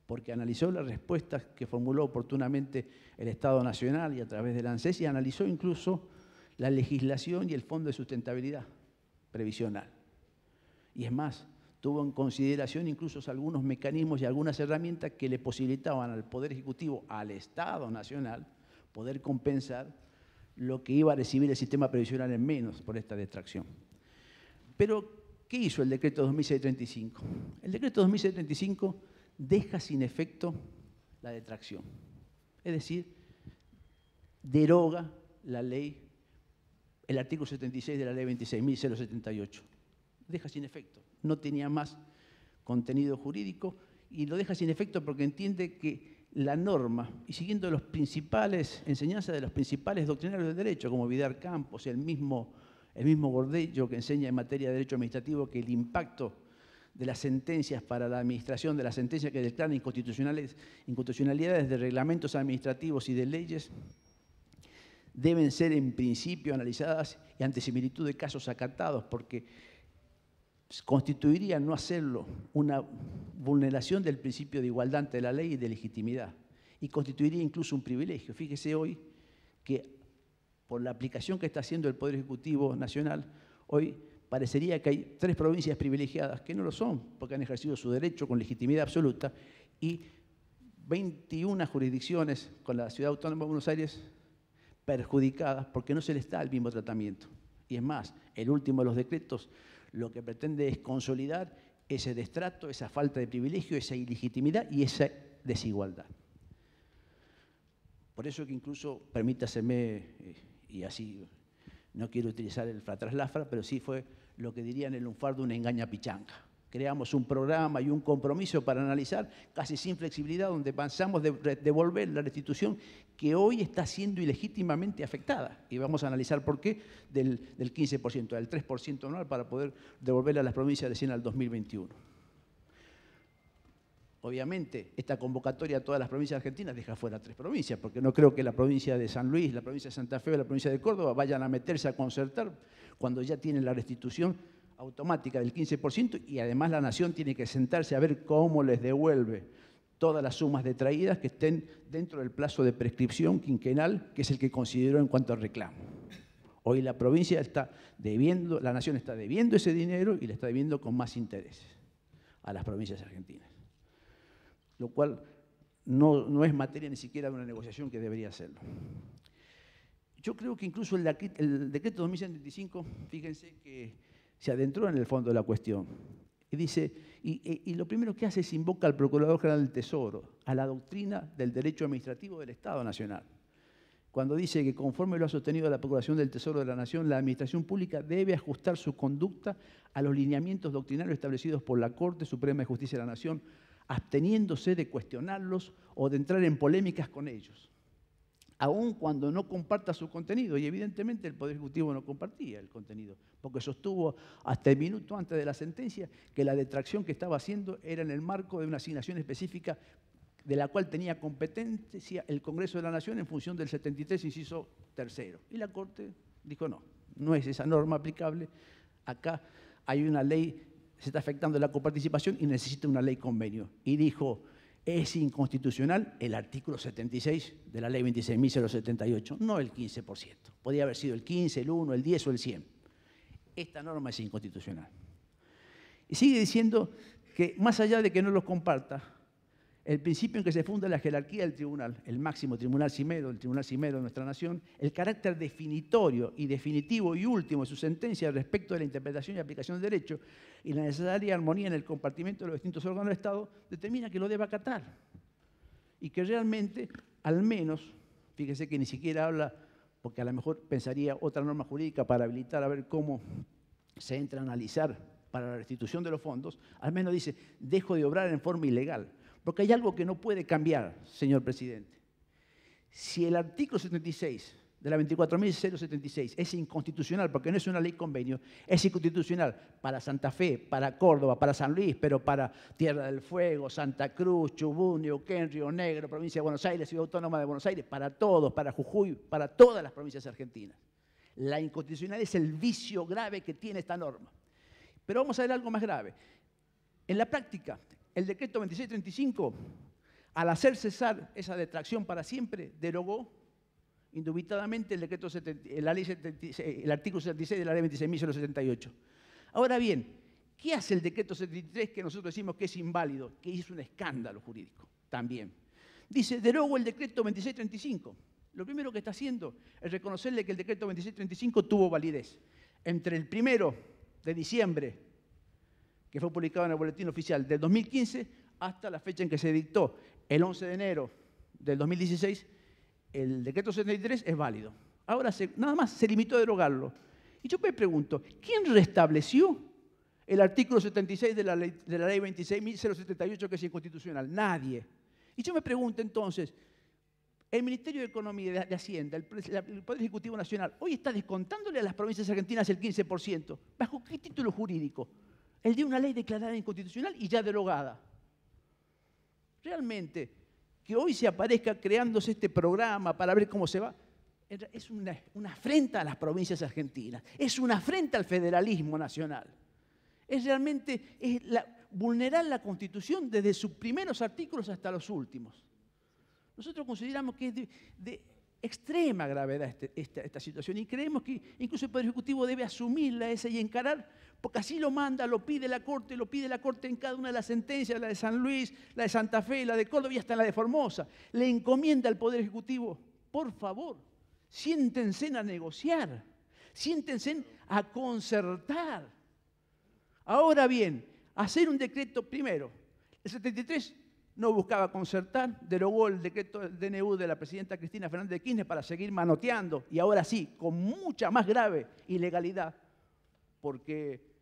Speaker 6: porque analizó las respuestas que formuló oportunamente el Estado Nacional y a través del ANSES y analizó incluso la legislación y el Fondo de Sustentabilidad Previsional. Y es más, tuvo en consideración incluso algunos mecanismos y algunas herramientas que le posibilitaban al Poder Ejecutivo, al Estado Nacional, poder compensar lo que iba a recibir el sistema previsional en menos por esta distracción. Pero, ¿qué hizo el decreto 2635? El decreto 2635 deja sin efecto la detracción. Es decir, deroga la ley, el artículo 76 de la ley 26.078. Deja sin efecto. No tenía más contenido jurídico y lo deja sin efecto porque entiende que la norma, y siguiendo las principales enseñanzas de los principales doctrinarios del derecho, como Vidar Campos, y el mismo el mismo Bordello que enseña en materia de derecho administrativo que el impacto de las sentencias para la administración, de las sentencias que declaran inconstitucionales, inconstitucionalidades de reglamentos administrativos y de leyes, deben ser en principio analizadas y ante similitud de casos acatados, porque constituiría no hacerlo una vulneración del principio de igualdad ante la ley y de legitimidad, y constituiría incluso un privilegio. Fíjese hoy que por la aplicación que está haciendo el Poder Ejecutivo Nacional, hoy parecería que hay tres provincias privilegiadas que no lo son, porque han ejercido su derecho con legitimidad absoluta, y 21 jurisdicciones con la Ciudad Autónoma de Buenos Aires perjudicadas porque no se les da el mismo tratamiento. Y es más, el último de los decretos lo que pretende es consolidar ese destrato, esa falta de privilegio, esa ilegitimidad y esa desigualdad. Por eso que incluso, permítaseme eh, y así, no quiero utilizar el fratraslafra, pero sí fue lo que dirían el de una engaña pichanca. Creamos un programa y un compromiso para analizar, casi sin flexibilidad, donde pensamos de devolver la restitución que hoy está siendo ilegítimamente afectada. Y vamos a analizar por qué del, del 15% al 3% anual para poder devolverla a las provincias de recién al 2021 obviamente, esta convocatoria a todas las provincias argentinas deja fuera tres provincias, porque no creo que la provincia de San Luis, la provincia de Santa Fe o la provincia de Córdoba vayan a meterse a concertar cuando ya tienen la restitución automática del 15% y además la nación tiene que sentarse a ver cómo les devuelve todas las sumas detraídas que estén dentro del plazo de prescripción quinquenal, que es el que consideró en cuanto al reclamo. Hoy la provincia está debiendo, la nación está debiendo ese dinero y le está debiendo con más intereses a las provincias argentinas lo cual no, es materia ni siquiera de una negociación que debería hacerlo. Yo creo que incluso el, el decreto 2075, fíjense que se adentró en el fondo de la cuestión. Y dice, y, lo primero que hace es invoca al Procurador General del Tesoro, a la doctrina del derecho administrativo del Estado Nacional, cuando dice que conforme lo ha sostenido la Procuración del Tesoro de la Nación, la Administración Pública debe ajustar su conducta a los lineamientos doctrinarios establecidos por la Corte Suprema de Justicia de la Nación, absteniéndose de cuestionarlos o de entrar en polémicas con ellos, aun cuando no comparta su contenido. Y evidentemente el Poder Ejecutivo no compartía el contenido, porque sostuvo hasta el minuto antes de la sentencia que la detracción que estaba haciendo era en el marco de una asignación específica de la cual tenía competencia el Congreso de la Nación en función del 73, inciso tercero. Y la Corte dijo no, no es esa norma aplicable. Acá hay una ley se está afectando la coparticipación y necesita una ley convenio. Y dijo, es inconstitucional el artículo 76 de la ley 26.078, no el 15%. Podría haber sido el 15, el 1, el 10 o el 100. Esta norma es inconstitucional. Y sigue diciendo que más allá de que no los comparta, el principio en que se funda la jerarquía del tribunal, el máximo tribunal cimero, el tribunal cimero de nuestra nación, el carácter definitorio y definitivo y último de su sentencia respecto de la interpretación y aplicación del derecho y la necesaria armonía en el compartimiento de los distintos órganos del Estado, determina que lo debe acatar y que realmente, al menos, fíjese que ni siquiera habla, porque a lo mejor pensaría otra norma jurídica para habilitar a ver cómo se entra a analizar para la restitución de los fondos, al menos dice, dejo de obrar en forma ilegal porque hay algo que no puede cambiar, señor presidente. Si el artículo 76 de la 24.076 es inconstitucional, porque no es una ley convenio, es inconstitucional para Santa Fe, para Córdoba, para San Luis, pero para Tierra del Fuego, Santa Cruz, Chubut, Neuquén, Río Negro, provincia de Buenos Aires, Ciudad Autónoma de Buenos Aires, para todos, para Jujuy, para todas las provincias argentinas. La inconstitucional es el vicio grave que tiene esta norma. Pero vamos a ver algo más grave. En la práctica, el decreto 2635, al hacer cesar esa detracción para siempre, derogó indubitadamente el, decreto eh, el artículo 76 de la ley 26.078. Ahora bien, ¿qué hace el decreto 73 que nosotros decimos que es inválido, que hizo un escándalo jurídico también? Dice, derogó el decreto 2635. Lo primero que está haciendo es reconocerle que el decreto 2635 tuvo validez entre el primero de diciembre que fue publicado en el Boletín Oficial del 2015 hasta la fecha en que se dictó, el 11 de enero del 2016, el decreto 73 es válido. Ahora nada más se limitó a derogarlo. Y yo me pregunto, ¿quién restableció el artículo 76 de la ley, 26.078 que es inconstitucional? Nadie. Y yo me pregunto entonces, el Ministerio de Economía y de Hacienda, el Poder Ejecutivo Nacional, hoy está descontándole a las provincias argentinas el 15%. ¿Bajo qué título jurídico? el de una ley declarada inconstitucional y ya derogada. Realmente, que hoy se aparezca creándose este programa para ver cómo se va, es una, afrenta a las provincias argentinas, es una afrenta al federalismo nacional. Es realmente vulnerar la Constitución desde sus primeros artículos hasta los últimos. Nosotros consideramos que es de, extrema gravedad este, esta, situación y creemos que incluso el Poder Ejecutivo debe asumirla esa y encarar porque así lo manda, lo pide la Corte, lo pide la Corte en cada una de las sentencias, la de San Luis, la de Santa Fe, la de Córdoba y hasta la de Formosa. Le encomienda al Poder Ejecutivo, por favor, siéntense a negociar, siéntense a concertar. Ahora bien, hacer un decreto primero, el 73 no buscaba concertar, derogó el decreto del DNU de la presidenta Cristina Fernández de Kirchner para seguir manoteando, y ahora sí, con mucha más grave ilegalidad, porque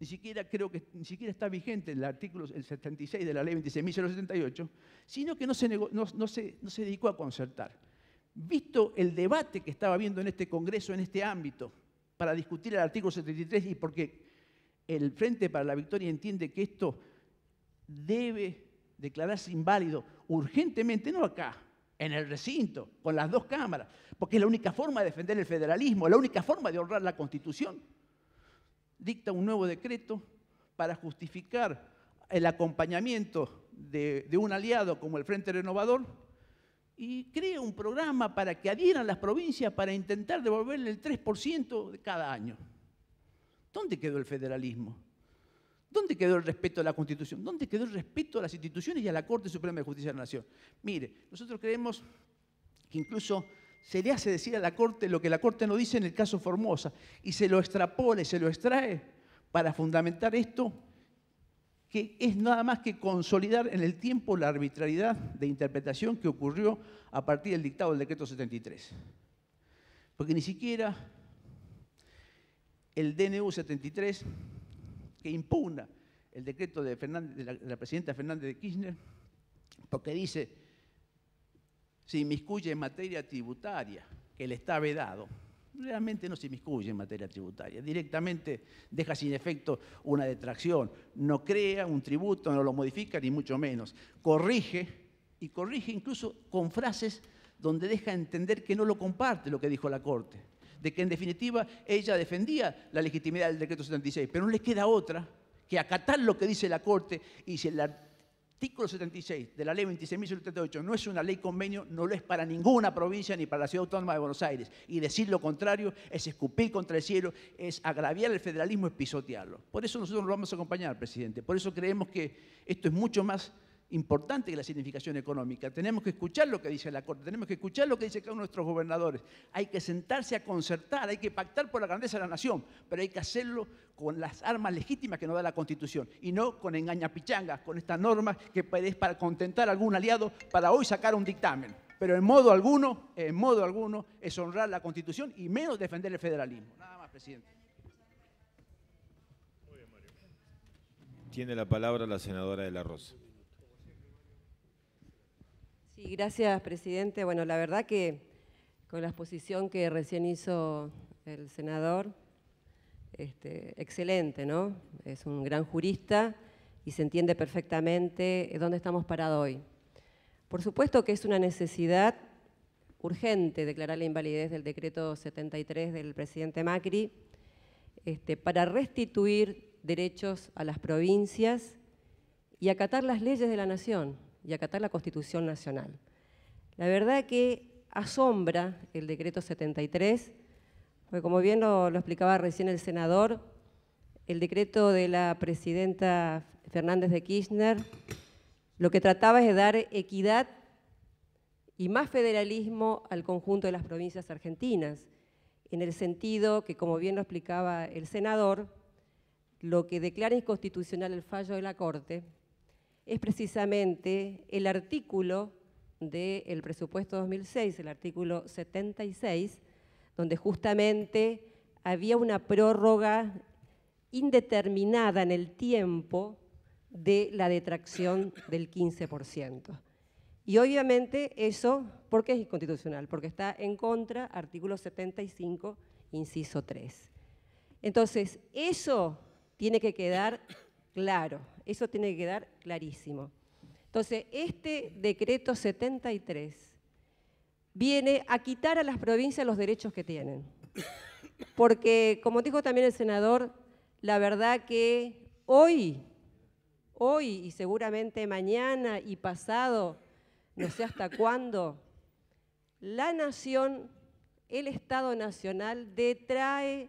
Speaker 6: ni siquiera creo que ni siquiera está vigente el artículo 76 de la ley 26.078, sino que no se, no, se, no se dedicó a concertar. Visto el debate que estaba habiendo en este Congreso, en este ámbito, para discutir el artículo 73 y porque el Frente para la Victoria entiende que esto debe declararse inválido urgentemente, no acá, en el recinto, con las dos cámaras, porque es la única forma de defender el federalismo, la única forma de honrar la Constitución dicta un nuevo decreto para justificar el acompañamiento de, un aliado como el Frente Renovador y crea un programa para que adhieran las provincias para intentar devolverle el 3% de cada año. ¿Dónde quedó el federalismo? ¿Dónde quedó el respeto a la Constitución? ¿Dónde quedó el respeto a las instituciones y a la Corte Suprema de Justicia de la Nación? Mire, nosotros creemos que incluso se le hace decir a la Corte lo que la Corte no dice en el caso Formosa y se lo extrapole, se lo extrae para fundamentar esto que es nada más que consolidar en el tiempo la arbitrariedad de interpretación que ocurrió a partir del dictado del decreto 73. Porque ni siquiera el DNU 73, que impugna el decreto de, de la presidenta Fernández de Kirchner, porque dice se inmiscuye en materia tributaria, que le está vedado, realmente no se inmiscuye en materia tributaria. Directamente deja sin efecto una detracción, no crea un tributo, no lo modifica ni mucho menos. Corrige y corrige incluso con frases donde deja entender que no lo comparte lo que dijo la Corte, de que en definitiva ella defendía la legitimidad del decreto 76, pero no le queda otra que acatar lo que dice la Corte y si la artículo 76 de la ley 26.078 no es una ley convenio, no lo es para ninguna provincia ni para la ciudad autónoma de Buenos Aires. Y decir lo contrario es escupir contra el cielo, es agraviar el federalismo, es pisotearlo. Por eso nosotros lo vamos a acompañar, presidente. Por eso creemos que esto es mucho más importante que la significación económica. Tenemos que escuchar lo que dice la Corte, tenemos que escuchar lo que dicen nuestros gobernadores. Hay que sentarse a concertar, hay que pactar por la grandeza de la nación, pero hay que hacerlo con las armas legítimas que nos da la Constitución y no con engaña engañapichangas, con estas normas que es para contentar a algún aliado para hoy sacar un dictamen. Pero en modo alguno, en modo alguno, es honrar la Constitución y menos defender el federalismo. Nada más, presidente.
Speaker 1: Tiene la palabra la senadora de la Rosa.
Speaker 7: Sí, gracias, presidente. Bueno, la verdad que con la exposición que recién hizo el senador, este, excelente, ¿no? Es un gran jurista y se entiende perfectamente dónde estamos parados hoy. Por supuesto que es una necesidad urgente declarar la invalidez del decreto 73 del presidente Macri este, para restituir derechos a las provincias y acatar las leyes de la nación y acatar la Constitución Nacional. La verdad que asombra el decreto 73, porque como bien lo, explicaba recién el senador, el decreto de la presidenta Fernández de Kirchner lo que trataba es de dar equidad y más federalismo al conjunto de las provincias argentinas, en el sentido que, como bien lo explicaba el senador, lo que declara inconstitucional el fallo de la Corte es precisamente el artículo del presupuesto 2006, el artículo 76, donde justamente había una prórroga indeterminada en el tiempo de la detracción del 15%. Y obviamente eso, ¿por qué es inconstitucional? Porque está en contra, artículo 75, inciso 3. Entonces, eso tiene que quedar claro. Eso tiene que quedar clarísimo. Entonces, este decreto 73 viene a quitar a las provincias los derechos que tienen. Porque, como dijo también el senador, la verdad que hoy, hoy y seguramente mañana y pasado, no sé hasta cuándo, la nación, el Estado Nacional detrae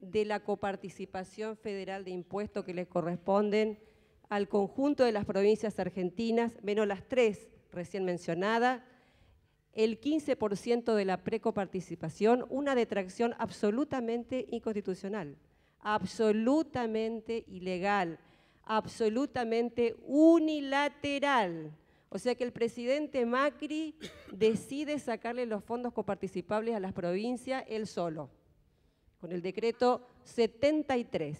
Speaker 7: de la coparticipación federal de impuestos que les corresponden al conjunto de las provincias argentinas, menos las tres recién mencionadas, el 15% de la pre-coparticipación, una detracción absolutamente inconstitucional, absolutamente ilegal, absolutamente unilateral. O sea que el presidente Macri decide sacarle los fondos coparticipables a las provincias él solo, con el decreto 73.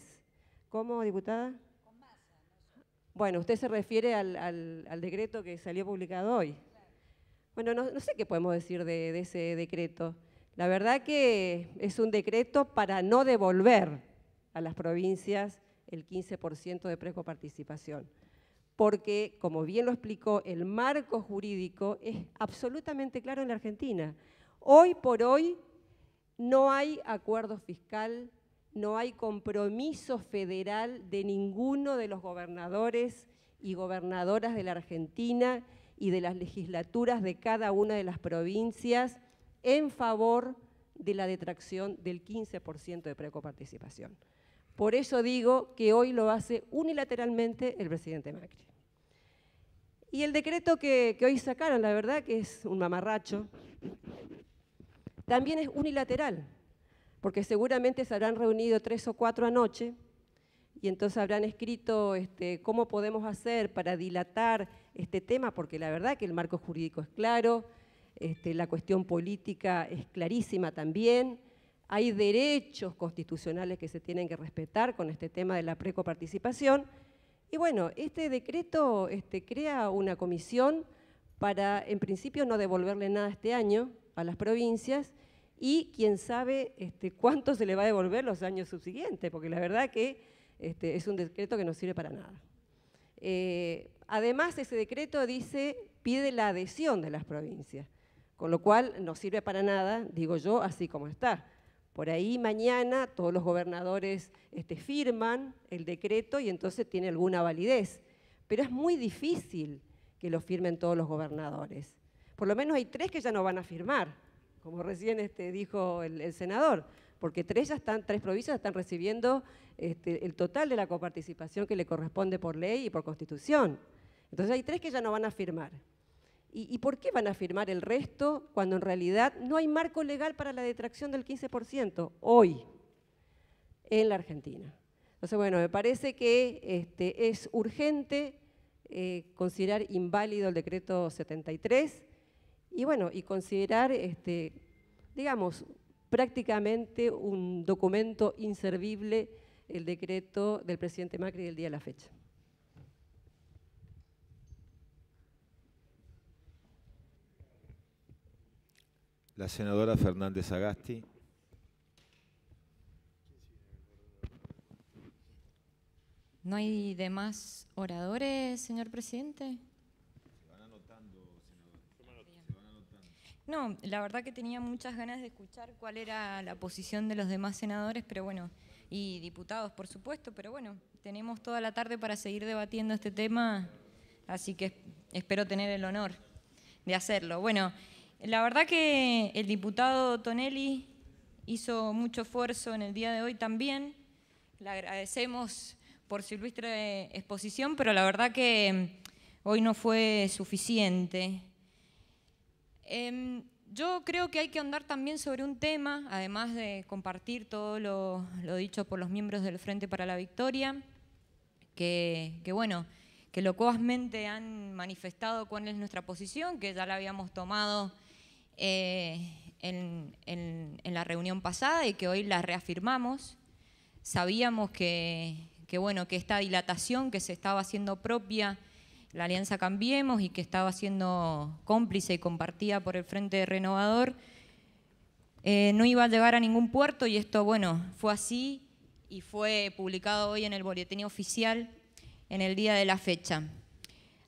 Speaker 7: ¿Cómo, diputada? Bueno, usted se refiere al, decreto que salió publicado hoy. Bueno, no, sé qué podemos decir de, ese decreto. La verdad que es un decreto para no devolver a las provincias el 15% de participación, porque, como bien lo explicó, el marco jurídico es absolutamente claro en la Argentina. Hoy por hoy no hay acuerdo fiscal no hay compromiso federal de ninguno de los gobernadores y gobernadoras de la Argentina y de las legislaturas de cada una de las provincias en favor de la detracción del 15% de precoparticipación. Por eso digo que hoy lo hace unilateralmente el presidente Macri. Y el decreto que, que hoy sacaron, la verdad que es un mamarracho, también es unilateral porque seguramente se habrán reunido tres o cuatro anoche y entonces habrán escrito este, cómo podemos hacer para dilatar este tema, porque la verdad que el marco jurídico es claro, este, la cuestión política es clarísima también, hay derechos constitucionales que se tienen que respetar con este tema de la precoparticipación. Y bueno, este decreto este, crea una comisión para, en principio, no devolverle nada este año a las provincias y quién sabe este, cuánto se le va a devolver los años subsiguientes, porque la verdad que este, es un decreto que no sirve para nada. Eh, además, ese decreto dice, pide la adhesión de las provincias, con lo cual no sirve para nada, digo yo, así como está. Por ahí mañana todos los gobernadores este, firman el decreto y entonces tiene alguna validez. Pero es muy difícil que lo firmen todos los gobernadores. Por lo menos hay tres que ya no van a firmar como recién este, dijo el, senador, porque tres, ya están, tres provincias están recibiendo este, el total de la coparticipación que le corresponde por ley y por constitución. Entonces hay tres que ya no van a firmar. ¿Y, por qué van a firmar el resto cuando en realidad no hay marco legal para la detracción del 15% hoy en la Argentina? Entonces, bueno, me parece que este, es urgente eh, considerar inválido el decreto 73 y bueno, y considerar, este, digamos, prácticamente un documento inservible el decreto del presidente Macri del día de la fecha.
Speaker 1: La senadora Fernández Agasti.
Speaker 8: ¿No hay demás oradores, señor presidente? No, la verdad que tenía muchas ganas de escuchar cuál era la posición de los demás senadores, pero bueno, y diputados, por supuesto, pero bueno, tenemos toda la tarde para seguir debatiendo este tema, así que espero tener el honor de hacerlo. Bueno, la verdad que el diputado Tonelli hizo mucho esfuerzo en el día de hoy también. Le agradecemos por su ilustre exposición, pero la verdad que hoy no fue suficiente. Em, yo creo que hay que andar también sobre un tema, además de compartir todo lo, dicho por los miembros del Frente para la Victoria, que, que, bueno, locuazmente han manifestado cuál es nuestra posición, que ya la habíamos tomado eh, en, la reunión pasada y que hoy la reafirmamos. Sabíamos bueno, que esta dilatación que se estaba haciendo propia la Alianza Cambiemos y que estaba siendo cómplice y compartida por el Frente Renovador, eh, no iba a llegar a ningún puerto y esto, bueno, fue así y fue publicado hoy en el boletín oficial en el día de la fecha.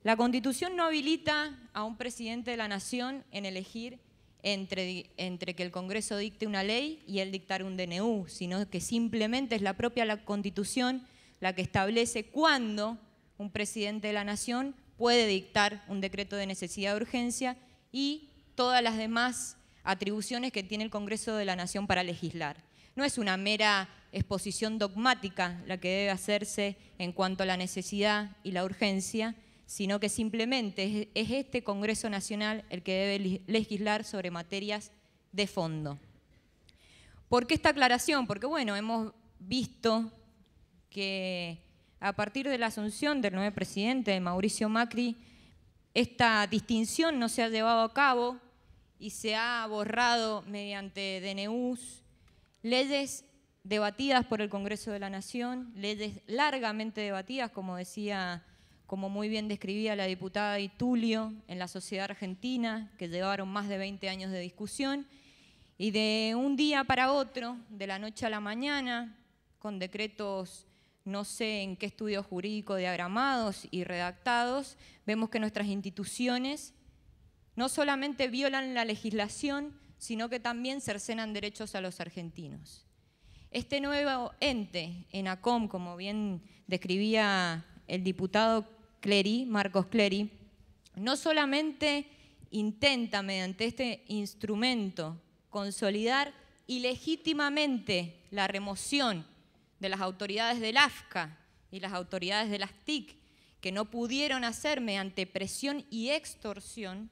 Speaker 8: La Constitución no habilita a un presidente de la Nación en elegir entre, entre, que el Congreso dicte una ley y él dictar un DNU, sino que simplemente es la propia la Constitución la que establece cuándo un presidente de la Nación puede dictar un decreto de necesidad de urgencia y todas las demás atribuciones que tiene el Congreso de la Nación para legislar. No es una mera exposición dogmática la que debe hacerse en cuanto a la necesidad y la urgencia, sino que simplemente es este Congreso Nacional el que debe legislar sobre materias de fondo. ¿Por qué esta aclaración? Porque bueno, hemos visto que a partir de la asunción del nuevo presidente, Mauricio Macri, esta distinción no se ha llevado a cabo y se ha borrado mediante DNUs leyes debatidas por el Congreso de la Nación, leyes largamente debatidas, como decía, como muy bien describía la diputada Itulio, en la sociedad argentina, que llevaron más de 20 años de discusión, y de un día para otro, de la noche a la mañana, con decretos no sé en qué estudios jurídico diagramados y redactados, vemos que nuestras instituciones no solamente violan la legislación, sino que también cercenan derechos a los argentinos. Este nuevo ente, en Acom, como bien describía el diputado Clery, Marcos Clery, no solamente intenta mediante este instrumento consolidar ilegítimamente la remoción de las autoridades del AFCA y las autoridades de las TIC, que no pudieron hacer mediante presión y extorsión,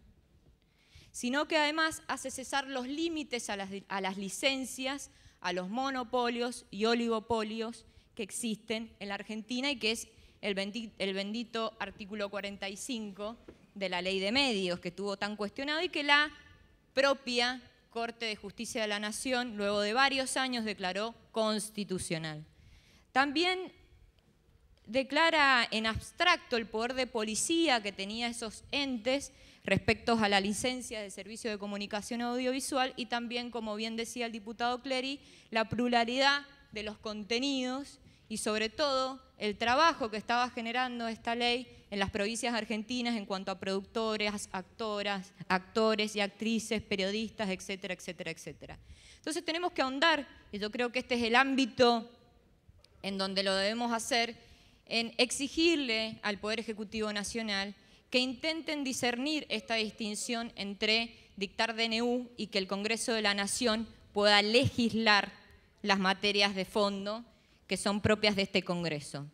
Speaker 8: sino que además hace cesar los límites a las, licencias, a los monopolios y oligopolios que existen en la Argentina y que es el bendito, artículo 45 de la ley de medios que estuvo tan cuestionado y que la propia Corte de Justicia de la Nación, luego de varios años, declaró constitucional. También declara en abstracto el poder de policía que tenía esos entes respecto a la licencia de servicio de comunicación audiovisual y también, como bien decía el diputado Clery, la pluralidad de los contenidos y sobre todo el trabajo que estaba generando esta ley en las provincias argentinas en cuanto a productoras, actoras, actores y actrices, periodistas, etcétera, etcétera, etcétera. Entonces tenemos que ahondar, y yo creo que este es el ámbito en donde lo debemos hacer, en exigirle al Poder Ejecutivo Nacional que intenten discernir esta distinción entre dictar DNU y que el Congreso de la Nación pueda legislar las materias de fondo que son propias de este Congreso.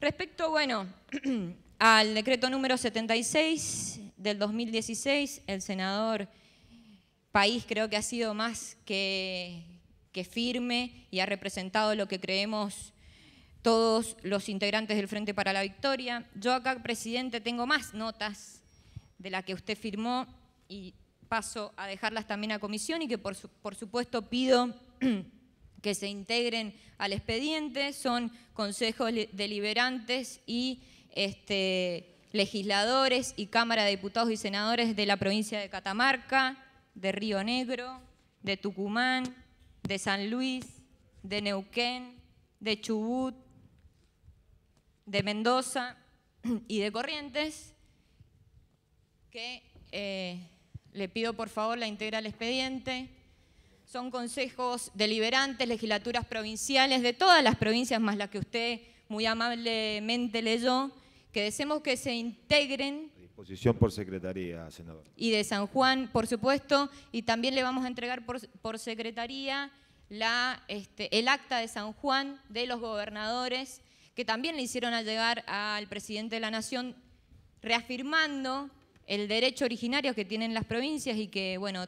Speaker 8: Respecto, bueno, al decreto número 76 del 2016, el senador País creo que ha sido más que que firme y ha representado lo que creemos todos los integrantes del Frente para la Victoria. Yo acá, presidente, tengo más notas de las que usted firmó y paso a dejarlas también a comisión y que por, supuesto pido que se integren al expediente, son consejos deliberantes y este, legisladores y Cámara de Diputados y Senadores de la provincia de Catamarca, de Río Negro, de Tucumán, de San Luis, de Neuquén, de Chubut, de Mendoza y de Corrientes, que eh, le pido por favor la integra al expediente. Son consejos deliberantes, legislaturas provinciales de todas las provincias, más la que usted muy amablemente leyó, que deseemos que se integren
Speaker 1: Posición por secretaría, senador.
Speaker 8: Y de San Juan, por supuesto, y también le vamos a entregar por, secretaría este, el acta de San Juan de los gobernadores, que también le hicieron llegar al presidente de la Nación, reafirmando el derecho originario que tienen las provincias y que, bueno,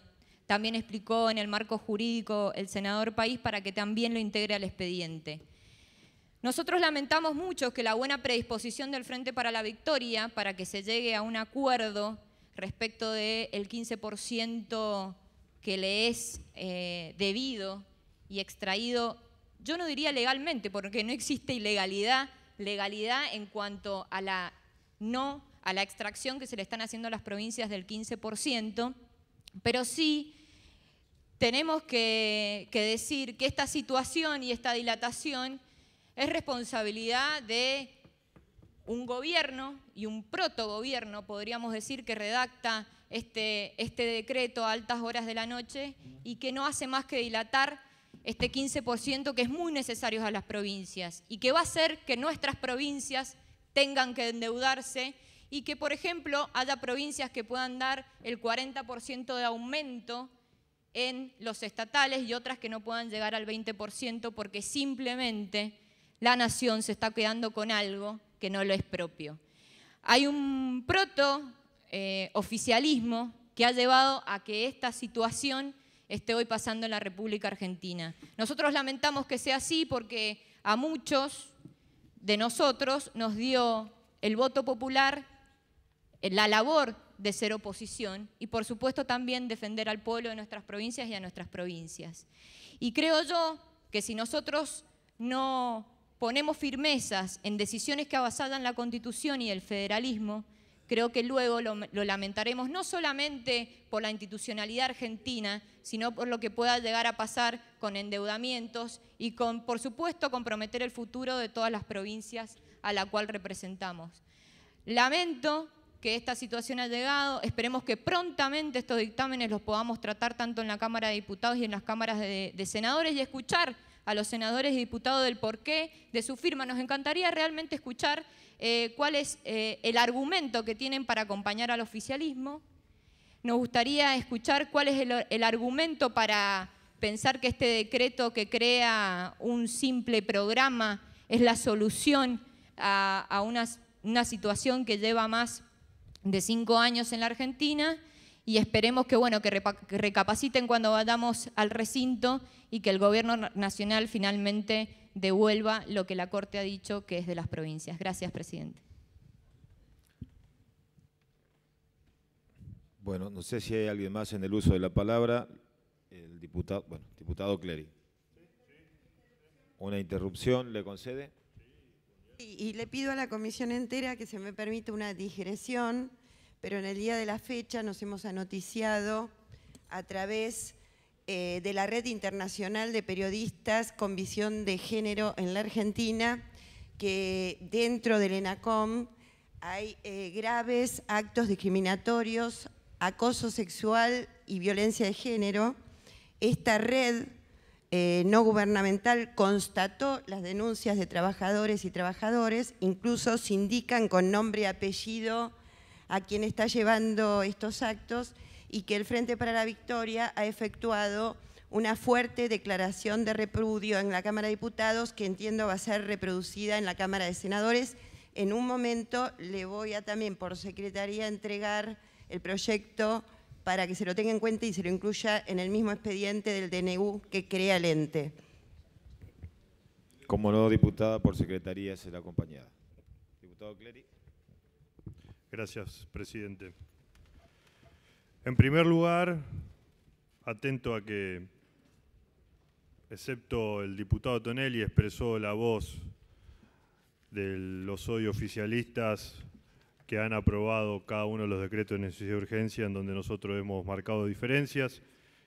Speaker 8: también explicó en el marco jurídico el senador País para que también lo integre al expediente. Nosotros lamentamos mucho que la buena predisposición del Frente para la Victoria para que se llegue a un acuerdo respecto del 15% que le es eh, debido y extraído, yo no diría legalmente, porque no existe ilegalidad, legalidad en cuanto a la no a la extracción que se le están haciendo a las provincias del 15%, pero sí tenemos que decir que esta situación y esta dilatación es responsabilidad de un gobierno y un protogobierno, podríamos decir, que redacta este, este decreto a altas horas de la noche y que no hace más que dilatar este 15% que es muy necesario a las provincias y que va a hacer que nuestras provincias tengan que endeudarse y que, por ejemplo, haya provincias que puedan dar el 40% de aumento en los estatales y otras que no puedan llegar al 20% porque simplemente la nación se está quedando con algo que no lo es propio. Hay un proto eh, oficialismo que ha llevado a que esta situación esté hoy pasando en la República Argentina. Nosotros lamentamos que sea así porque a muchos de nosotros nos dio el voto popular, eh, la labor de ser oposición y por supuesto también defender al pueblo de nuestras provincias y a nuestras provincias. Y creo yo que si nosotros no ponemos firmezas en decisiones que avasallan la Constitución y el federalismo, creo que luego lo, lamentaremos no solamente por la institucionalidad argentina, sino por lo que pueda llegar a pasar con endeudamientos y con, por supuesto, comprometer el futuro de todas las provincias a la cual representamos. Lamento que esta situación ha llegado, esperemos que prontamente estos dictámenes los podamos tratar tanto en la Cámara de Diputados y en las cámaras de senadores y escuchar a los senadores y diputados del porqué de su firma. Nos encantaría realmente escuchar eh, cuál es eh, el argumento que tienen para acompañar al oficialismo. Nos gustaría escuchar cuál es el, argumento para pensar que este decreto que crea un simple programa es la solución a, una situación que lleva más de cinco años en la Argentina y esperemos que, bueno, que, recapaciten cuando vayamos al recinto y que el gobierno nacional finalmente devuelva lo que la Corte ha dicho que es de las provincias. Gracias, presidente.
Speaker 1: Bueno, no sé si hay alguien más en el uso de la palabra. El diputado, bueno, diputado Clery. ¿Una interrupción le concede?
Speaker 9: Y, y, le pido a la comisión entera que se me permita una digresión pero en el día de la fecha nos hemos anoticiado a través eh, de la Red Internacional de Periodistas con Visión de Género en la Argentina que dentro del ENACOM hay eh, graves actos discriminatorios, acoso sexual y violencia de género. Esta red eh, no gubernamental constató las denuncias de trabajadores y trabajadoras, incluso se indican con nombre y apellido a quien está llevando estos actos y que el Frente para la Victoria ha efectuado una fuerte declaración de repudio en la Cámara de Diputados que entiendo va a ser reproducida en la Cámara de Senadores. En un momento le voy a también por secretaría entregar el proyecto para que se lo tenga en cuenta y se lo incluya en el mismo expediente del DNU que crea el ente.
Speaker 1: Como no, diputada, por secretaría será acompañada. Diputado
Speaker 4: Gracias, presidente. En primer lugar, atento a que, excepto el diputado Tonelli expresó la voz de los hoy oficialistas que han aprobado cada uno de los decretos de necesidad de urgencia en donde nosotros hemos marcado diferencias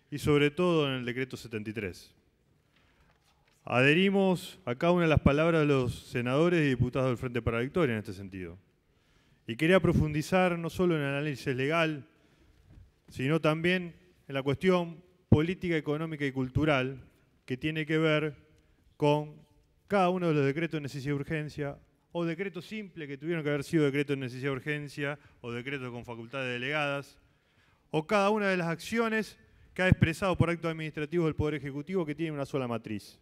Speaker 4: y sobre todo en el decreto 73. Adherimos a cada una de las palabras de los senadores y diputados del Frente para la Victoria en este sentido. Y quería profundizar no solo en el análisis legal, sino también en la cuestión política, económica y cultural que tiene que ver con cada uno de los decretos de necesidad y urgencia o decretos simples que tuvieron que haber sido decretos de necesidad de urgencia o decretos con facultades delegadas, o cada una de las acciones que ha expresado por actos administrativos el Poder Ejecutivo que tiene una sola matriz,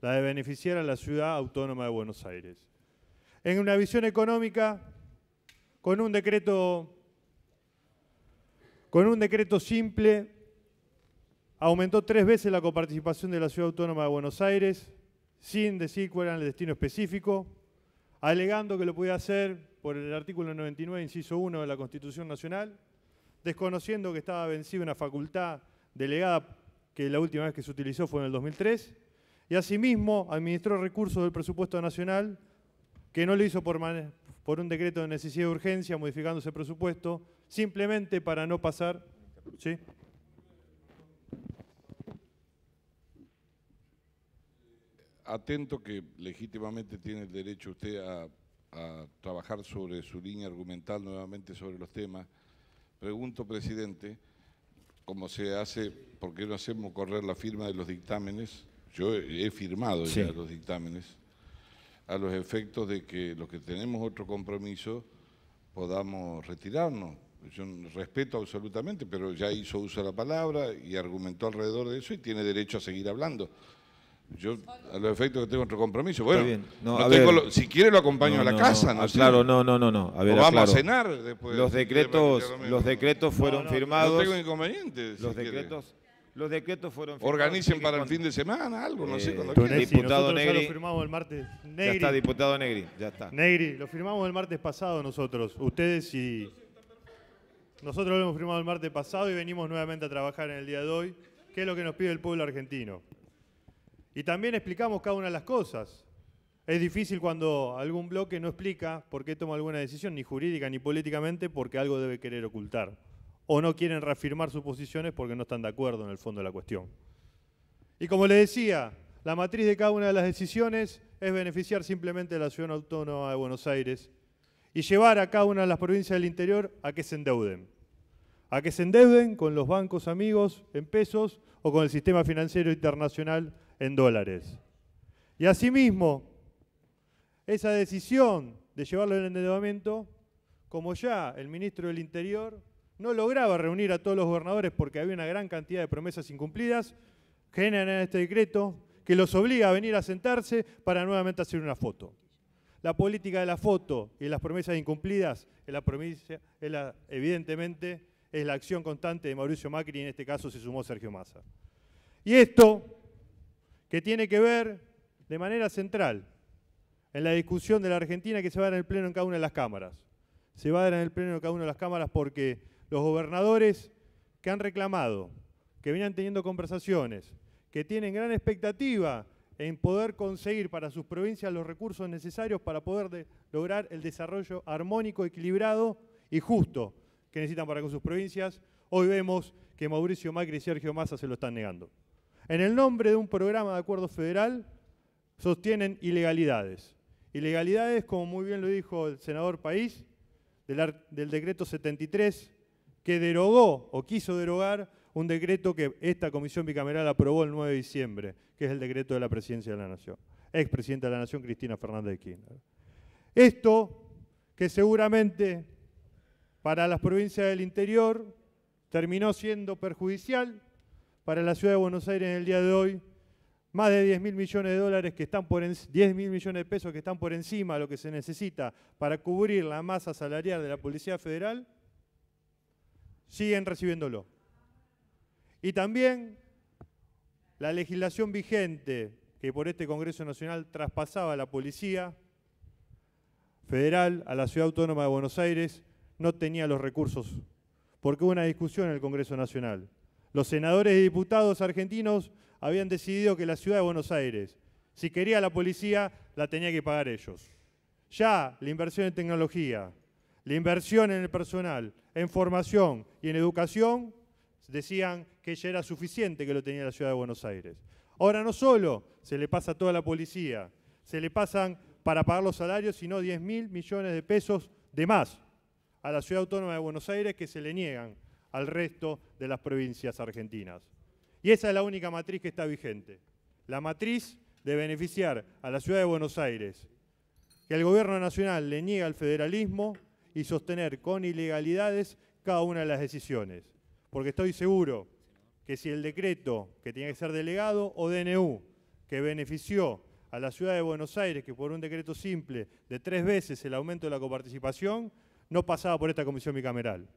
Speaker 4: la de beneficiar a la ciudad autónoma de Buenos Aires. En una visión económica, con un decreto, con un decreto simple, aumentó tres veces la coparticipación de la Ciudad Autónoma de Buenos Aires, sin decir cuál era el destino específico, alegando que lo podía hacer por el artículo 99, inciso 1 de la Constitución Nacional, desconociendo que estaba vencida una facultad delegada que la última vez que se utilizó fue en el 2003, y asimismo administró recursos del presupuesto nacional que no lo hizo por, manera por un decreto de necesidad de urgencia modificándose el presupuesto, simplemente para no pasar... ¿sí?
Speaker 2: Atento que legítimamente tiene el derecho usted a, trabajar sobre su línea argumental nuevamente sobre los temas. Pregunto, presidente, cómo se hace, ¿por qué no hacemos correr la firma de los dictámenes? Yo he firmado ya los dictámenes a los efectos de que los que tenemos otro compromiso podamos retirarnos. Yo respeto absolutamente, pero ya hizo uso de la palabra y argumentó alrededor de eso y tiene derecho a seguir hablando. Yo, a los efectos que tengo otro compromiso, bueno, si quiere lo acompaño a la casa.
Speaker 1: No, ah, claro, no, no, no. no. vamos a cenar después. Los decretos, los decretos fueron firmados. No tengo inconvenientes. Los decretos los decretos fueron firmados. Organicen para el fin de semana algo, no sé, cuando Diputado Negri. Ya firmamos el martes. Ya está, diputado Negri, ya está.
Speaker 4: Negri, lo firmamos el martes pasado nosotros, ustedes y... Nosotros lo hemos firmado el martes pasado y venimos nuevamente a trabajar en el día de hoy, que es lo que nos pide el pueblo argentino. Y también explicamos cada una de las cosas. Es difícil cuando algún bloque no explica por qué toma alguna decisión, ni jurídica ni políticamente, porque algo debe querer ocultar o no quieren reafirmar sus posiciones porque no están de acuerdo en el fondo de la cuestión. Y como les decía, la matriz de cada una de las decisiones es beneficiar simplemente a la ciudad autónoma de Buenos Aires y llevar a cada una de las provincias del interior a que se endeuden. A que se endeuden con los bancos amigos en pesos o con el sistema financiero internacional en dólares. Y asimismo, esa decisión de llevarlo en endeudamiento, como ya el ministro del Interior no lograba reunir a todos los gobernadores porque había una gran cantidad de promesas incumplidas, generan este decreto que los obliga a venir a sentarse para nuevamente hacer una foto. La política de la foto y las promesas incumplidas la evidentemente es la acción constante de Mauricio Macri y en este caso se sumó Sergio Massa. Y esto que tiene que ver de manera central en la discusión de la Argentina que se va a dar en el Pleno en cada una de las cámaras. Se va a dar en el Pleno en cada una de las cámaras porque los gobernadores que han reclamado, que venían teniendo conversaciones, que tienen gran expectativa en poder conseguir para sus provincias los recursos necesarios para poder lograr el desarrollo armónico, equilibrado y justo que necesitan para con sus provincias, hoy vemos que Mauricio Macri y Sergio Massa se lo están negando. En el nombre de un programa de acuerdo federal, sostienen ilegalidades. Ilegalidades, como muy bien lo dijo el senador País, del, del decreto 73 que derogó o quiso derogar un decreto que esta comisión bicameral aprobó el 9 de diciembre, que es el decreto de la presidencia de la Nación, expresidenta de la Nación Cristina Fernández de Kirchner. Esto que seguramente para las provincias del interior terminó siendo perjudicial, para la ciudad de Buenos Aires en el día de hoy, más de 10 millones de dólares que están por 10 mil millones de pesos que están por encima de lo que se necesita para cubrir la masa salarial de la Policía Federal, siguen recibiéndolo. Y también la legislación vigente que por este Congreso Nacional traspasaba a la policía federal a la Ciudad Autónoma de Buenos Aires no tenía los recursos, porque hubo una discusión en el Congreso Nacional. Los senadores y diputados argentinos habían decidido que la Ciudad de Buenos Aires, si quería la policía, la tenía que pagar ellos. Ya la inversión en tecnología, la inversión en el personal, en formación y en educación, decían que ya era suficiente que lo tenía la ciudad de Buenos Aires. Ahora no solo se le pasa a toda la policía, se le pasan para pagar los salarios, sino 10 mil millones de pesos de más a la ciudad autónoma de Buenos Aires que se le niegan al resto de las provincias argentinas. Y esa es la única matriz que está vigente, la matriz de beneficiar a la ciudad de Buenos Aires, que el gobierno nacional le niega al federalismo, y sostener con ilegalidades cada una de las decisiones. Porque estoy seguro que si el decreto que tenía que ser delegado o DNU, que benefició a la ciudad de Buenos Aires, que por un decreto simple de tres veces el aumento de la coparticipación, no pasaba por esta comisión bicameral.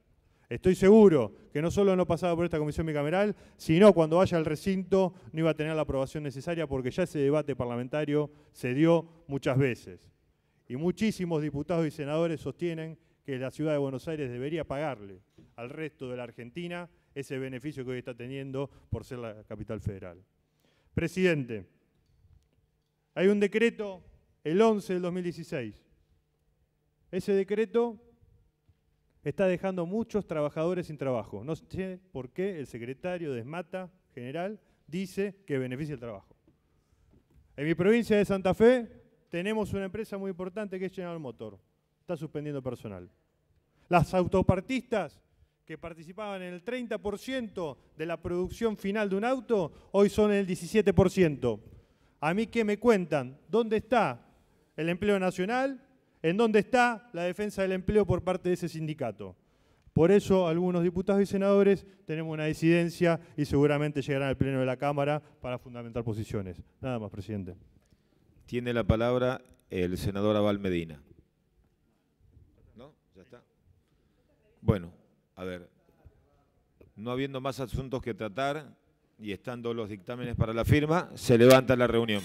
Speaker 4: Estoy seguro que no solo no pasaba por esta comisión bicameral, sino cuando vaya al recinto no iba a tener la aprobación necesaria porque ya ese debate parlamentario se dio muchas veces y muchísimos diputados y senadores sostienen que la ciudad de Buenos Aires debería pagarle al resto de la Argentina ese beneficio que hoy está teniendo por ser la capital federal. Presidente, hay un decreto, el 11 del 2016. Ese decreto está dejando muchos trabajadores sin trabajo. No sé por qué el secretario de ESMATA, general dice que beneficia el trabajo. En mi provincia de Santa Fe tenemos una empresa muy importante que es General Motor. Está suspendiendo personal. Las autopartistas que participaban en el 30% de la producción final de un auto, hoy son el 17%. ¿A mí qué me cuentan? ¿Dónde está el empleo nacional? ¿En dónde está la defensa del empleo por parte de ese sindicato? Por eso algunos diputados y senadores tenemos una disidencia y seguramente llegarán al Pleno de la Cámara para fundamentar posiciones. Nada más, presidente.
Speaker 1: Tiene la palabra el senador Abal Medina.
Speaker 4: ¿No? ¿Ya está?
Speaker 1: Bueno, a ver. No habiendo más asuntos que tratar y estando los dictámenes para la firma, se levanta la reunión.